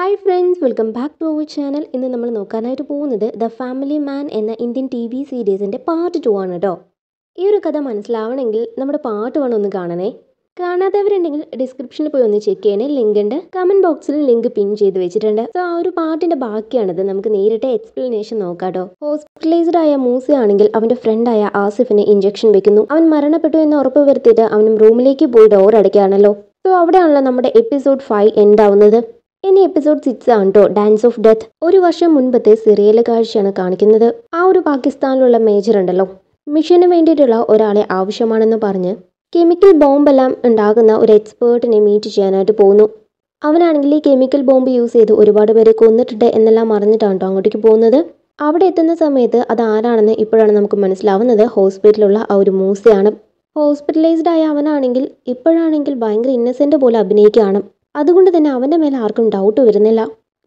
hi friends welcome back to our channel ഇന്ന് നമ്മൾ നോക്കാനായിട്ട് പോകുന്നത് ദ ഫാമിലി മാൻ എന്ന ഇന്ത്യൻ ടി വി സീരീസിൻ്റെ പാർട്ട് ടു ആണ് കേട്ടോ ഈ ഒരു കഥ മനസ്സിലാവണമെങ്കിൽ നമ്മുടെ പാർട്ട് വൺ ഒന്ന് കാണണേ കാണാത്തവരുണ്ടെങ്കിൽ ഡിസ്ക്രിപ്ഷനിൽ പോയി ഒന്ന് ചെക്ക് ചെയ്യണേ ലിങ്ക് ഉണ്ട് കമൻറ്റ് ബോക്സിൽ ലിങ്ക് പിൻ ചെയ്ത് വെച്ചിട്ടുണ്ട് സോ ആ ഒരു പാട്ടിൻ്റെ ബാക്കിയാണത് നമുക്ക് നേരിട്ട് എക്സ്പ്ലനേഷൻ നോക്കാട്ടോ ഹോസ്പിറ്റലൈസ്ഡ് ആയ മൂസ ആണെങ്കിൽ അവൻ്റെ ഫ്രണ്ടായ ആസിഫിന് ഇഞ്ചക്ഷൻ വെക്കുന്നു അവൻ മരണപ്പെട്ടു എന്ന് ഉറപ്പ് വരുത്തിയിട്ട് അവനും റൂമിലേക്ക് പോയി ഡോർ അടയ്ക്കുകയാണല്ലോ സോ അവിടെയാണല്ലോ നമ്മുടെ എപ്പിസോഡ് ഫൈവ് എൻഡ് ആവുന്നത് ഇനി എപ്പിസോഡ് സിക്സ് ആണ് ഡാൻസ് ഓഫ് ഡെത്ത് ഒരു വർഷം മുൻപത്തെ സിറിയയിലെ കാഴ്ചയാണ് കാണിക്കുന്നത് ആ ഒരു പാകിസ്ഥാനിലുള്ള മേജർ ഉണ്ടല്ലോ മിഷന് വേണ്ടിയിട്ടുള്ള ഒരാളെ ആവശ്യമാണെന്ന് പറഞ്ഞ് കെമിക്കൽ ബോംബെല്ലാം ഉണ്ടാകുന്ന ഒരു എക്സ്പേർട്ടിനെ മീറ്റ് ചെയ്യാനായിട്ട് പോകുന്നു അവനാണെങ്കിൽ ഈ കെമിക്കൽ ബോംബ് യൂസ് ചെയ്ത് ഒരുപാട് പേരെ കൊന്നിട്ടുണ്ട് എന്നെല്ലാം അറിഞ്ഞിട്ടാണ് അങ്ങോട്ടേക്ക് പോകുന്നത് അവിടെ എത്തുന്ന സമയത്ത് അത് ആരാണെന്ന് ഇപ്പോഴാണ് നമുക്ക് മനസ്സിലാവുന്നത് ഹോസ്പിറ്റലിലുള്ള ആ ഒരു മൂസയാണ് ഹോസ്പിറ്റലൈസ്ഡ് ആയ അവനാണെങ്കിൽ ഇപ്പോഴാണെങ്കിൽ ഭയങ്കര ഇന്നസെൻ്റ് പോലെ അഭിനയിക്കുകയാണ് അതുകൊണ്ട് തന്നെ അവന്റെ മേലെ ആർക്കും ഡൗട്ട് വരുന്നില്ല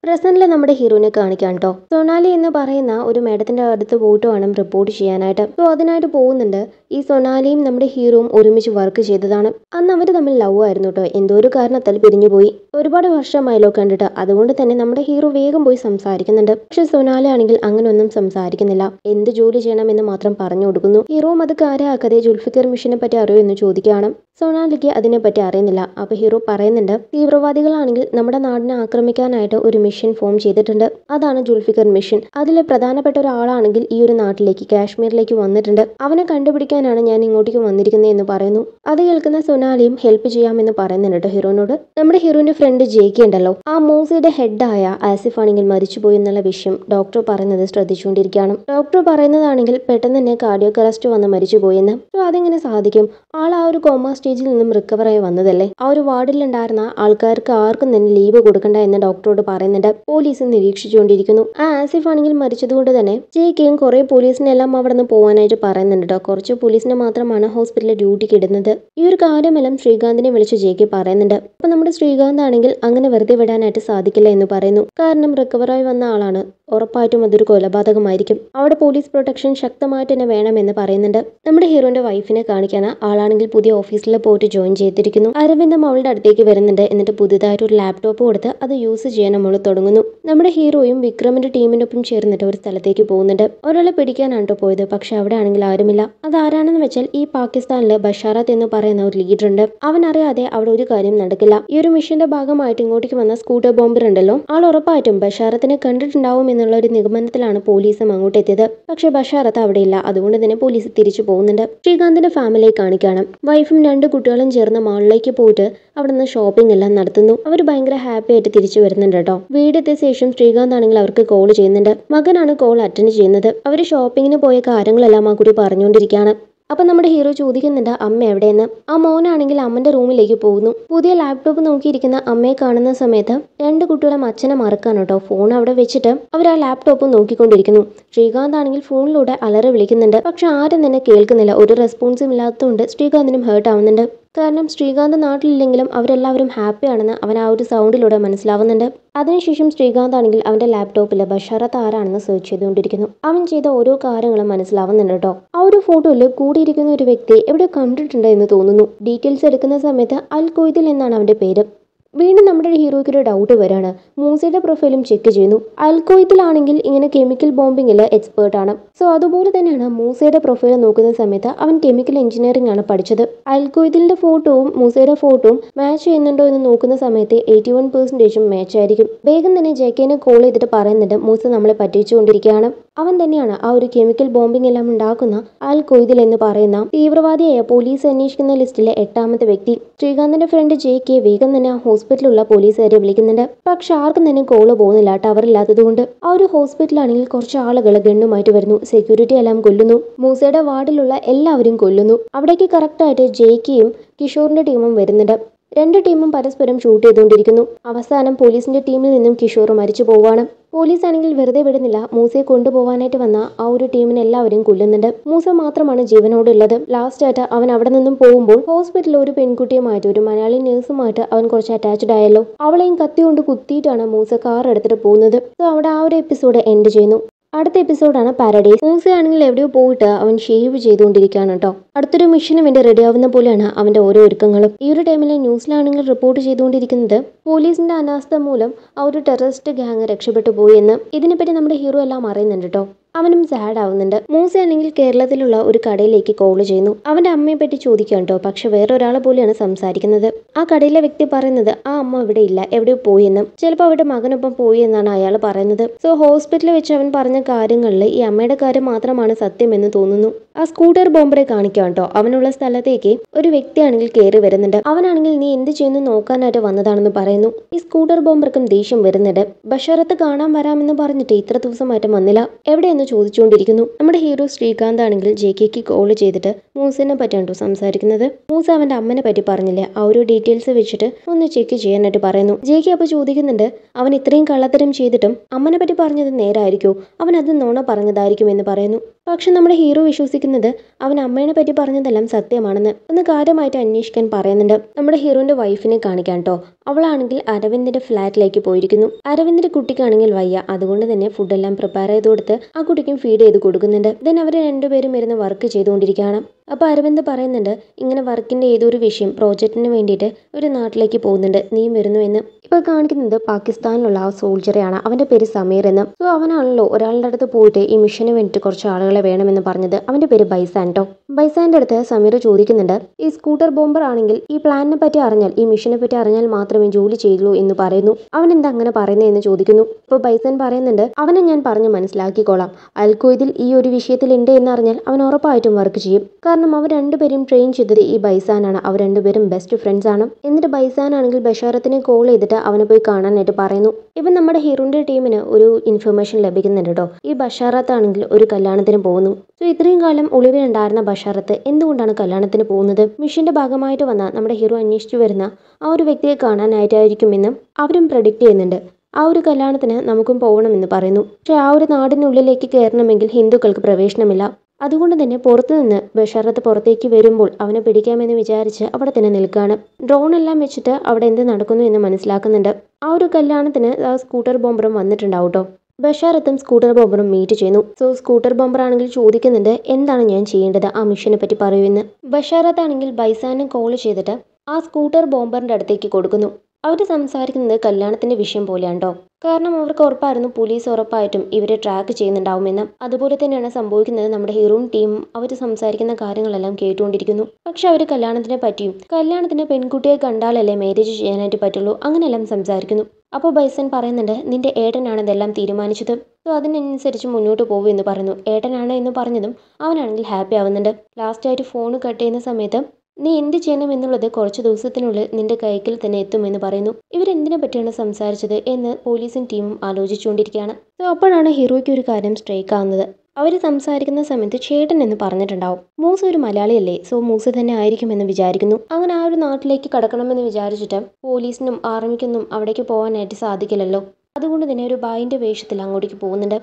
പ്രസന്റിലെ നമ്മുടെ ഹീറോയിനെ കാണിക്കാൻ കേട്ടോ സൊണാലി എന്ന് പറയുന്ന ഒരു മേഡത്തിന്റെ അടുത്ത് പോയിട്ട് വേണം റിപ്പോർട്ട് ചെയ്യാനായിട്ട് അപ്പോൾ അതിനായിട്ട് പോകുന്നുണ്ട് ഈ സൊനാലിയും നമ്മുടെ ഹീറോയും ഒരുമിച്ച് വർക്ക് ചെയ്തതാണ് അന്ന് അവർ തമ്മിൽ ലവ് ആയിരുന്നു കേട്ടോ എന്തോ ഒരു കാരണത്താൽ പിരിഞ്ഞുപോയി ഒരുപാട് വർഷമായല്ലോ കണ്ടിട്ട് അതുകൊണ്ട് തന്നെ നമ്മുടെ ഹീറോ വേഗം പോയി സംസാരിക്കുന്നുണ്ട് പക്ഷെ സൊനാലി ആണെങ്കിൽ അങ്ങനെയൊന്നും സംസാരിക്കുന്നില്ല എന്ത് ജോലി ചെയ്യണം എന്ന് മാത്രം പറഞ്ഞു കൊടുക്കുന്നു ഹീറോ അത് കാര്യമാക്കാതെ ജുൽഫിക്കർ മിഷനെ പറ്റി അറിയോ എന്ന് ചോദിക്കുകയാണ് സൊണാലിക്ക് അതിനെപ്പറ്റി അറിയുന്നില്ല അപ്പോൾ ഹീറോ പറയുന്നുണ്ട് തീവ്രവാദികളാണെങ്കിൽ നമ്മുടെ നാടിനെ ആക്രമിക്കാനായിട്ട് ഒരു മിഷൻ ഫോം ചെയ്തിട്ടുണ്ട് അതാണ് ജുൽഫിക്കർ മിഷൻ അതിലെ പ്രധാനപ്പെട്ട ഒരാളാണെങ്കിൽ ഈ ഒരു നാട്ടിലേക്ക് കാശ്മീരിലേക്ക് വന്നിട്ടുണ്ട് അവനെ കണ്ടുപിടിക്കാൻ ചെയ്യാനാണ് ഞാൻ ഇങ്ങോട്ടേക്ക് വന്നിരിക്കുന്നത് എന്ന് പറയുന്നു അത് കേൾക്കുന്ന സൊനാലിയും ഹെൽപ്പ് ചെയ്യാമെന്ന് പറയുന്നുണ്ട് കേട്ടോ ഹീറോനോട് നമ്മുടെ ഹീറോന്റെ ഫ്രണ്ട് കെ ഉണ്ടല്ലോ ആ മൂസിയുടെ ഹെഡായ ആസിഫ് ആണെങ്കിൽ മരിച്ചുപോയി എന്നുള്ള വിഷയം ഡോക്ടർ പറയുന്നത് ശ്രദ്ധിച്ചുകൊണ്ടിരിക്കുകയാണ് ഡോക്ടർ പറയുന്നതാണെങ്കിൽ പെട്ടെന്ന് തന്നെ കാർഡിയോ അറസ്റ്റ് വന്ന് മരിച്ചുപോയെന്ന് അതെങ്ങനെ സാധിക്കും ആൾ ആ ഒരു കോമ സ്റ്റേജിൽ നിന്നും റിക്കവറായി വന്നതല്ലേ ആ ഒരു വാർഡിലുണ്ടായിരുന്ന ആൾക്കാർക്ക് ആർക്കും തന്നെ ലീവ് കൊടുക്കണ്ട എന്ന് ഡോക്ടറോട് പറയുന്നുണ്ട് പോലീസ് നിരീക്ഷിച്ചുകൊണ്ടിരിക്കുന്നു ആ ആസിഫ് ആണെങ്കിൽ മരിച്ചതുകൊണ്ട് തന്നെ ജെ കെയും കുറെ പോലീസിനെല്ലാം അവിടെ നിന്ന് പോകാനായിട്ട് പറയുന്നുണ്ട് കേട്ടോ കുറച്ച് പോലീസിന് മാത്രമാണ് ഹോസ്പിറ്റലിൽ ഡ്യൂട്ടിക്ക് ഇടുന്നത് ഈ ഒരു കാര്യമെല്ലാം ശ്രീകാന്തിനെ വിളിച്ച് ജെയ്ക്ക് പറയുന്നുണ്ട് അപ്പൊ നമ്മുടെ ശ്രീകാന്ത് ആണെങ്കിൽ അങ്ങനെ വെറുതെ വിടാനായിട്ട് സാധിക്കില്ല എന്ന് പറയുന്നു കാരണം റിക്കവറായി വന്ന ആളാണ് ഉറപ്പായിട്ടും അതൊരു കൊലപാതകമായിരിക്കും അവിടെ പോലീസ് പ്രൊട്ടക്ഷൻ ശക്തമായിട്ട് തന്നെ വേണമെന്ന് പറയുന്നുണ്ട് നമ്മുടെ ഹീറോന്റെ വൈഫിനെ കാണിക്കാൻ ആളാണെങ്കിൽ പുതിയ ഓഫീസിൽ പോയിട്ട് ജോയിൻ ചെയ്തിരിക്കുന്നു അരവിന്ദം അവളുടെ അടുത്തേക്ക് വരുന്നുണ്ട് എന്നിട്ട് പുതുതായിട്ട് ഒരു ലാപ്ടോപ്പ് കൊടുത്ത് അത് യൂസ് ചെയ്യാൻ അവൾ തുടങ്ങുന്നു നമ്മുടെ ഹീറോയും വിക്രമിന്റെ ഒപ്പം ചേർന്നിട്ട് ഒരു സ്ഥലത്തേക്ക് പോകുന്നുണ്ട് ഒരാളെ പിടിക്കാനാണ് കേട്ടോ പോയത് പക്ഷെ അവിടെ ആണെങ്കിൽ ആരുമില്ല അത് ആരാണെന്ന് വെച്ചാൽ ഈ പാകിസ്ഥാനിലെ ബഷാറത്ത് എന്ന് പറയുന്ന ഒരു ലീഡർ ഉണ്ട് അവൻ അറിയാതെ അവിടെ ഒരു കാര്യം നടക്കില്ല ഈ ഒരു മിഷന്റെ ഭാഗമായിട്ട് ഇങ്ങോട്ടേക്ക് വന്ന സ്കൂട്ടർ ബോംബർ ഉണ്ടല്ലോ ആൾ ഉറപ്പായിട്ടും ബഷാറത്തിനെ കണ്ടിട്ടുണ്ടാവും എന്ന് എന്നുള്ള ഒരു നിഗമനത്തിലാണ് പോലീസും അങ്ങോട്ട് എത്തിയത് പക്ഷെ ബഷാറത്ത് അവിടെയില്ല അതുകൊണ്ട് തന്നെ പോലീസ് തിരിച്ചു പോകുന്നുണ്ട് ശ്രീകാന്തിന്റെ ഫാമിലി കാണിക്കാണ് വൈഫും രണ്ട് കുട്ടികളും ചേർന്ന് മാളിലേക്ക് പോയിട്ട് അവിടെ നിന്ന് ഷോപ്പിംഗ് എല്ലാം നടത്തുന്നു അവർ ഭയങ്കര ഹാപ്പി ആയിട്ട് തിരിച്ചു വരുന്നുണ്ട് കേട്ടോ വീടെത്തിയ ശേഷം ശ്രീകാന്ത് ആണെങ്കിൽ അവർക്ക് കോൾ ചെയ്യുന്നുണ്ട് മകനാണ് കോൾ അറ്റൻഡ് ചെയ്യുന്നത് അവർ ഷോപ്പിങ്ങിന് പോയ കാര്യങ്ങളെല്ലാം ആ കുട്ടി പറഞ്ഞുകൊണ്ടിരിക്കുകയാണ് അപ്പം നമ്മുടെ ഹീറോ ചോദിക്കുന്നുണ്ട് അമ്മ എവിടെയെന്ന് ആ മോനാണെങ്കിൽ അമ്മൻ്റെ റൂമിലേക്ക് പോകുന്നു പുതിയ ലാപ്ടോപ്പ് നോക്കിയിരിക്കുന്ന അമ്മയെ കാണുന്ന സമയത്ത് രണ്ട് കുട്ടികളെ അച്ഛനെ മറക്കാണ് കേട്ടോ ഫോൺ അവിടെ വെച്ചിട്ട് അവർ ആ ലാപ്ടോപ്പ് നോക്കിക്കൊണ്ടിരിക്കുന്നു ശ്രീകാന്ത് ആണെങ്കിൽ ഫോണിലൂടെ അലറി വിളിക്കുന്നുണ്ട് പക്ഷെ ആരും തന്നെ കേൾക്കുന്നില്ല ഒരു റെസ്പോൺസും ഇല്ലാത്തതുകൊണ്ട് ശ്രീകാന്തിനും ഹേർട്ട് ആവുന്നുണ്ട് കാരണം ശ്രീകാന്ത് നാട്ടിലില്ലെങ്കിലും അവരെല്ലാവരും ഹാപ്പിയാണെന്ന് അവൻ ആ ഒരു സൗണ്ടിലൂടെ മനസ്സിലാവുന്നുണ്ട് അതിനുശേഷം ശ്രീകാന്ത് ആണെങ്കിൽ അവന്റെ ലാപ്ടോപ്പിൽ ബഷാറത്ത് ആരാണെന്ന് സെർച്ച് ചെയ്തുകൊണ്ടിരിക്കുന്നു അവൻ ചെയ്ത ഓരോ കാര്യങ്ങളും മനസ്സിലാവുന്നുണ്ട് കേട്ടോ ആ ഒരു ഫോട്ടോയിൽ കൂടിയിരിക്കുന്ന ഒരു വ്യക്തി എവിടെ കണ്ടിട്ടുണ്ട് എന്ന് തോന്നുന്നു ഡീറ്റെയിൽസ് എടുക്കുന്ന സമയത്ത് അൽ കൊയ്തിൽ എന്നാണ് അവന്റെ പേര് വീണ്ടും നമ്മുടെ ഹീറോയ്ക്ക് ഒരു ഡൗട്ട് വരാണ് മൂസയുടെ പ്രൊഫൈലും ചെക്ക് ചെയ്യുന്നു അൽക്കോയത്തിലാണെങ്കിൽ ഇങ്ങനെ കെമിക്കൽ ബോംബിങ്ങിൽ എക്സ്പേർട്ട് ആണ് സോ അതുപോലെ തന്നെയാണ് മൂസയുടെ പ്രൊഫൈൽ നോക്കുന്ന സമയത്ത് അവൻ കെമിക്കൽ എഞ്ചിനീയറിംഗ് ആണ് പഠിച്ചത് അൽക്കോയത്തിൻ്റെ ഫോട്ടോവും മൂസയുടെ ഫോട്ടോവും മാച്ച് ചെയ്യുന്നുണ്ടോ എന്ന് നോക്കുന്ന സമയത്ത് എയ്റ്റി വൺ പെർസെൻറ്റേജും മാച്ച് ആയിരിക്കും വേഗം തന്നെ ജെ കെനെ കോൾ ചെയ്തിട്ട് പറയുന്നുണ്ട് മൂസ നമ്മളെ പറ്റിച്ചുകൊണ്ടിരിക്കുകയാണ് അവൻ തന്നെയാണ് ആ ഒരു കെമിക്കൽ ബോംബിംഗ് എല്ലാം ഉണ്ടാക്കുന്ന അൽ കൊയ്തിൽ എന്ന് പറയുന്ന തീവ്രവാദിയായ പോലീസ് അന്വേഷിക്കുന്ന ലിസ്റ്റിലെ എട്ടാമത്തെ വ്യക്തി ശ്രീകാന്തിന്റെ ഫ്രണ്ട് ജെ കെ വേഗം തന്നെ ആ ഹോസ്പിറ്റലുള്ള പോലീസുകാരെ വിളിക്കുന്നുണ്ട് പക്ഷെ ആർക്കും തന്നെ കോള് പോകുന്നില്ല ടവർ ഇല്ലാത്തതുകൊണ്ട് ആ ഒരു ഹോസ്പിറ്റലാണെങ്കിൽ കുറച്ച് ആളുകൾ ഗണ്ണുമായിട്ട് വരുന്നു സെക്യൂരിറ്റി എല്ലാം കൊല്ലുന്നു മൂസയുടെ വാർഡിലുള്ള എല്ലാവരും കൊല്ലുന്നു അവിടേക്ക് കറക്റ്റായിട്ട് ജെ കെയും കിഷോറിന്റെ ടീമും വരുന്നുണ്ട് രണ്ട് ടീമും പരസ്പരം ഷൂട്ട് ചെയ്തുകൊണ്ടിരിക്കുന്നു അവസാനം പോലീസിന്റെ ടീമിൽ നിന്നും കിഷോർ മരിച്ചു പോവാണ് പോലീസ് ആണെങ്കിൽ വെറുതെ വിടുന്നില്ല മൂസയെ കൊണ്ടുപോകാനായിട്ട് വന്ന ആ ഒരു ടീമിനെ എല്ലാവരും കൊല്ലുന്നുണ്ട് മൂസ മാത്രമാണ് ജീവനോടുള്ളത് ലാസ്റ്റ് ആയിട്ട് അവൻ അവിടെ നിന്നും പോകുമ്പോൾ ഹോസ്പിറ്റലിൽ ഒരു പെൺകുട്ടിയുമായിട്ട് ഒരു മലയാളി നഴ്സുമായിട്ട് അവൻ കുറച്ച് അറ്റാച്ച്ഡ് ആയല്ലോ അവളെയും കത്തി കൊണ്ട് കുത്തിയിട്ടാണ് മൂസ കാർ എടുത്തിട്ട് പോകുന്നത് സോ അവിടെ ആ ഒരു എപ്പിസോഡ് എൻഡ് ചെയ്യുന്നു അടുത്ത എപ്പിസോഡാണ് പാരഡൈസ് മൂസ് ആണെങ്കിൽ എവിടെയോ പോയിട്ട് അവൻ ഷേവ് ചെയ്തുകൊണ്ടിരിക്കുകയാണ് കേട്ടോ അടുത്തൊരു മിഷന് വേണ്ടി റെഡി ആവുന്ന പോലെയാണ് അവന്റെ ഓരോ ഒരുക്കങ്ങളും ഈ ഒരു ടൈമിലെ ന്യൂസിലാണെങ്കിൽ റിപ്പോർട്ട് ചെയ്തുകൊണ്ടിരിക്കുന്നത് പോലീസിന്റെ അനാസ്ഥ മൂലം ആ ഒരു ടെററിസ്റ്റ് ഗ്യാങ് രക്ഷപ്പെട്ടു പോയി എന്ന് ഇതിനെപ്പറ്റി നമ്മുടെ ഹീറോ എല്ലാം അറിയുന്നുണ്ട് കേട്ടോ അവനും സാഡ് ആവുന്നുണ്ട് മൂസയാണെങ്കിൽ കേരളത്തിലുള്ള ഒരു കടയിലേക്ക് കോൾ ചെയ്യുന്നു അവന്റെ അമ്മയെ പറ്റി ചോദിക്കാൻ കേട്ടോ പക്ഷെ വേറൊരാളെ പോലെയാണ് സംസാരിക്കുന്നത് ആ കടയിലെ വ്യക്തി പറയുന്നത് ആ അമ്മ ഇവിടെ ഇല്ല എവിടെ പോയി എന്നും ചിലപ്പോൾ അവരുടെ മകനൊപ്പം പോയി എന്നാണ് അയാൾ പറയുന്നത് സോ ഹോസ്പിറ്റലിൽ വെച്ച് അവൻ പറഞ്ഞ കാര്യങ്ങളിൽ ഈ അമ്മയുടെ കാര്യം മാത്രമാണ് സത്യമെന്ന് തോന്നുന്നു ആ സ്കൂട്ടർ ബോംബറെ കാണിക്കാം കേട്ടോ അവനുള്ള സ്ഥലത്തേക്ക് ഒരു വ്യക്തിയാണെങ്കിൽ കയറി വരുന്നുണ്ട് അവനാണെങ്കിൽ നീ എന്ത് ചെയ്യുന്നു നോക്കാനായിട്ട് വന്നതാണെന്ന് പറയുന്നു ഈ സ്കൂട്ടർ ബോംബർക്കും ദേഷ്യം വരുന്നുണ്ട് ബഷറത്ത് കാണാൻ വരാമെന്ന് പറഞ്ഞിട്ട് ഇത്ര ദിവസമായിട്ട് വന്നില്ല എവിടെയെന്ന് എന്ന് ചോദിച്ചുകൊണ്ടിരിക്കുന്നു നമ്മുടെ ഹീറോ ശ്രീകാന്ത് ആണെങ്കിൽ ജെ കെക്ക് കോൾ ചെയ്തിട്ട് മൂസിനെ പറ്റിയാണ്ടോ സംസാരിക്കുന്നത് മൂസ അവന്റെ അമ്മനെ പറ്റി പറഞ്ഞില്ലേ ആ ഒരു ഡീറ്റെയിൽസ് വെച്ചിട്ട് ഒന്ന് ചെക്ക് ചെയ്യാനായിട്ട് പറയുന്നു ജെ കെ അപ്പോൾ ചോദിക്കുന്നുണ്ട് അവൻ ഇത്രയും കള്ളത്തരം ചെയ്തിട്ടും അമ്മനെ പറ്റി പറഞ്ഞത് നേരായിരിക്കോ അവൻ അത് നുണ പറഞ്ഞതായിരിക്കും എന്ന് പറയുന്നു പക്ഷെ നമ്മുടെ ഹീറോ വിശ്വസിക്കുന്നത് അവൻ അമ്മേനെ പറ്റി പറഞ്ഞതെല്ലാം സത്യമാണെന്ന് ഒന്ന് കാര്യമായിട്ട് അന്വേഷിക്കാൻ പറയുന്നുണ്ട് നമ്മുടെ ഹീറോന്റെ വൈഫിനെ കാണിക്കാൻ കേട്ടോ അവളാണെങ്കിൽ അരവിന്ദിന്റെ ഫ്ലാറ്റിലേക്ക് പോയിരിക്കുന്നു അരവിന്ദിന്റെ കുട്ടിക്കാണെങ്കിൽ വയ്യ അതുകൊണ്ട് തന്നെ ഫുഡെല്ലാം പ്രിപ്പയർ ചെയ്ത് കൊടുത്ത് ആ കുട്ടിക്കും ഫീഡ് ചെയ്ത് കൊടുക്കുന്നുണ്ട് ദെൻ അവർ രണ്ടുപേരും ഇരുന്ന് വർക്ക് ചെയ്തുകൊണ്ടിരിക്കുകയാണ് അപ്പോൾ അരവിന്ദ് പറയുന്നുണ്ട് ഇങ്ങനെ വർക്കിന്റെ ഏതൊരു വിഷയം പ്രോജക്റ്റിന് വേണ്ടിയിട്ട് ഒരു നാട്ടിലേക്ക് പോകുന്നുണ്ട് നീ വരുന്നു എന്ന് ഇപ്പോൾ കാണിക്കുന്നത് പാകിസ്ഥാനിലുള്ള ആ സോൾജറെയാണ് അവന്റെ പേര് സമീർ എന്ന് സോ അവനാണല്ലോ ഒരാളുടെ അടുത്ത് പോയിട്ട് ഈ മിഷന് വേണ്ടിട്ട് കുറച്ച് ആളുകളെ വേണമെന്ന് പറഞ്ഞത് അവന്റെ പേര് ബൈസാൻറ്റോ ബൈസാൻ്റെ അടുത്ത് സമീർ ചോദിക്കുന്നുണ്ട് ഈ സ്കൂട്ടർ ബോംബർ ആണെങ്കിൽ ഈ പ്ലാനിനെ പറ്റി അറിഞ്ഞാൽ ഈ മിഷനെ പറ്റി അറിഞ്ഞാൽ മാത്രം മാത്രമേ ജോലി ചെയ്തുള്ളൂ എന്ന് പറയുന്നു അവൻ എന്താ അങ്ങനെ പറയുന്നത് എന്ന് ചോദിക്കുന്നു ഇപ്പൊ ബൈസൻ പറയുന്നുണ്ട് അവനെ ഞാൻ പറഞ്ഞ് മനസ്സിലാക്കിക്കോളാം അൽക്കോയിദിൽ ഈ ഒരു വിഷയത്തിൽ ഉണ്ട് എന്നറിഞ്ഞാൽ അവൻ ഉറപ്പായിട്ടും വർക്ക് ചെയ്യും കാരണം അവർ രണ്ടുപേരും ട്രെയിൻ ചെയ്തത് ഈ ബൈസാനാണ് അവർ രണ്ടുപേരും ബെസ്റ്റ് ഫ്രണ്ട്സ് ആണ് എന്നിട്ട് ബൈസാനാണെങ്കിൽ ബഷാറത്തിനെ കോൾ ചെയ്തിട്ട് അവനെ പോയി കാണാനായിട്ട് പറയുന്നു ഇപ്പം നമ്മുടെ ഹീറോന്റെ ടീമിന് ഒരു ഇൻഫർമേഷൻ ലഭിക്കുന്നുണ്ട് കേട്ടോ ഈ ബഷാറത്ത് ആണെങ്കിൽ ഒരു കല്യാണത്തിന് പോകുന്നു സോ ഇത്രയും കാലം ഒളിവിലുണ്ടായിരുന്ന ബഷാറത്ത് എന്തുകൊണ്ടാണ് കല്യാണത്തിന് പോകുന്നത് മിഷന്റെ ഭാഗമായിട്ട് വന്ന നമ്മുടെ ഹീറോ അന്വേഷിച്ചു വരുന്ന ആ ഒരു വ്യക്തിയെ കാണാൻ കാണാനായിട്ടായിരിക്കുമെന്നും അവരും പ്രഡിക്റ്റ് ചെയ്യുന്നുണ്ട് ആ ഒരു കല്യാണത്തിന് നമുക്കും പോകണമെന്ന് പറയുന്നു പക്ഷേ ആ ഒരു നാടിനുള്ളിലേക്ക് കയറണമെങ്കിൽ ഹിന്ദുക്കൾക്ക് പ്രവേശനമില്ല അതുകൊണ്ട് തന്നെ പുറത്തുനിന്ന് ബഷറത്ത് പുറത്തേക്ക് വരുമ്പോൾ അവനെ പിടിക്കാമെന്ന് വിചാരിച്ച് അവിടെ തന്നെ നിൽക്കുകയാണ് ഡ്രോൺ എല്ലാം വെച്ചിട്ട് അവിടെ എന്ത് നടക്കുന്നു എന്ന് മനസ്സിലാക്കുന്നുണ്ട് ആ ഒരു കല്യാണത്തിന് ആ സ്കൂട്ടർ ബോംബറും വന്നിട്ടുണ്ടാവും കേട്ടോ ബഷാറത്തും സ്കൂട്ടർ ബോംബറും മീറ്റ് ചെയ്യുന്നു സോ സ്കൂട്ടർ ബോംബർ ആണെങ്കിൽ ചോദിക്കുന്നുണ്ട് എന്താണ് ഞാൻ ചെയ്യേണ്ടത് ആ മിഷനെ പറ്റി പറയുമെന്ന് ബഷാറത്ത് ആണെങ്കിൽ ബൈസാനും കോൾ ചെയ്തിട്ട് ആ സ്കൂട്ടർ ബോംബറിൻ്റെ അടുത്തേക്ക് കൊടുക്കുന്നു അവർ സംസാരിക്കുന്നത് കല്യാണത്തിന്റെ വിഷയം പോലെയാണ്ടോ കാരണം അവർക്ക് ഉറപ്പായിരുന്നു പോലീസ് ഉറപ്പായിട്ടും ഇവരെ ട്രാക്ക് ചെയ്യുന്നുണ്ടാവുമെന്ന് അതുപോലെ തന്നെയാണ് സംഭവിക്കുന്നത് നമ്മുടെ ഹീറോൺ ടീമും അവർ സംസാരിക്കുന്ന കാര്യങ്ങളെല്ലാം കേട്ടുകൊണ്ടിരിക്കുന്നു പക്ഷെ അവർ കല്യാണത്തിനെ പറ്റിയും കല്യാണത്തിന് പെൺകുട്ടിയെ കണ്ടാലല്ലേ മാരേജ് ചെയ്യാനായിട്ട് പറ്റുള്ളൂ അങ്ങനെയെല്ലാം സംസാരിക്കുന്നു അപ്പോൾ ബൈസൻ പറയുന്നുണ്ട് നിന്റെ ഏട്ടനാണ് ഇതെല്ലാം തീരുമാനിച്ചത് സോ അതിനനുസരിച്ച് മുന്നോട്ട് പോകും എന്ന് പറയുന്നു ഏട്ടനാണ് എന്ന് പറഞ്ഞതും അവനാണെങ്കിൽ ഹാപ്പി ആവുന്നുണ്ട് ലാസ്റ്റായിട്ട് ഫോൺ കട്ട് ചെയ്യുന്ന സമയത്ത് നീ എന്ത് ചെയ്യണം എന്നുള്ളത് കുറച്ചു ദിവസത്തിനുള്ളിൽ നിന്റെ കൈക്കിൽ തന്നെ എത്തുമെന്ന് പറയുന്നു ഇവരെന്തിനെ പറ്റിയാണ് സംസാരിച്ചത് എന്ന് പോലീസും ടീമും ആലോചിച്ചുകൊണ്ടിരിക്കുകയാണ് സോ അപ്പോഴാണ് ഹീറോയ്ക്ക് ഒരു കാര്യം സ്ട്രൈക്ക് ആവുന്നത് അവർ സംസാരിക്കുന്ന സമയത്ത് ചേട്ടൻ എന്ന് പറഞ്ഞിട്ടുണ്ടാവും മൂസ ഒരു മലയാളിയല്ലേ സോ മൂസ തന്നെ ആയിരിക്കുമെന്ന് വിചാരിക്കുന്നു അങ്ങനെ ആ ഒരു നാട്ടിലേക്ക് കടക്കണമെന്ന് വിചാരിച്ചിട്ട് പോലീസിനും ആർമിക്കൊന്നും അവിടേക്ക് പോകാനായിട്ട് സാധിക്കില്ലല്ലോ അതുകൊണ്ട് തന്നെ ഒരു ബായിൻ്റെ വേഷത്തിൽ അങ്ങോട്ടേക്ക് പോകുന്നുണ്ട്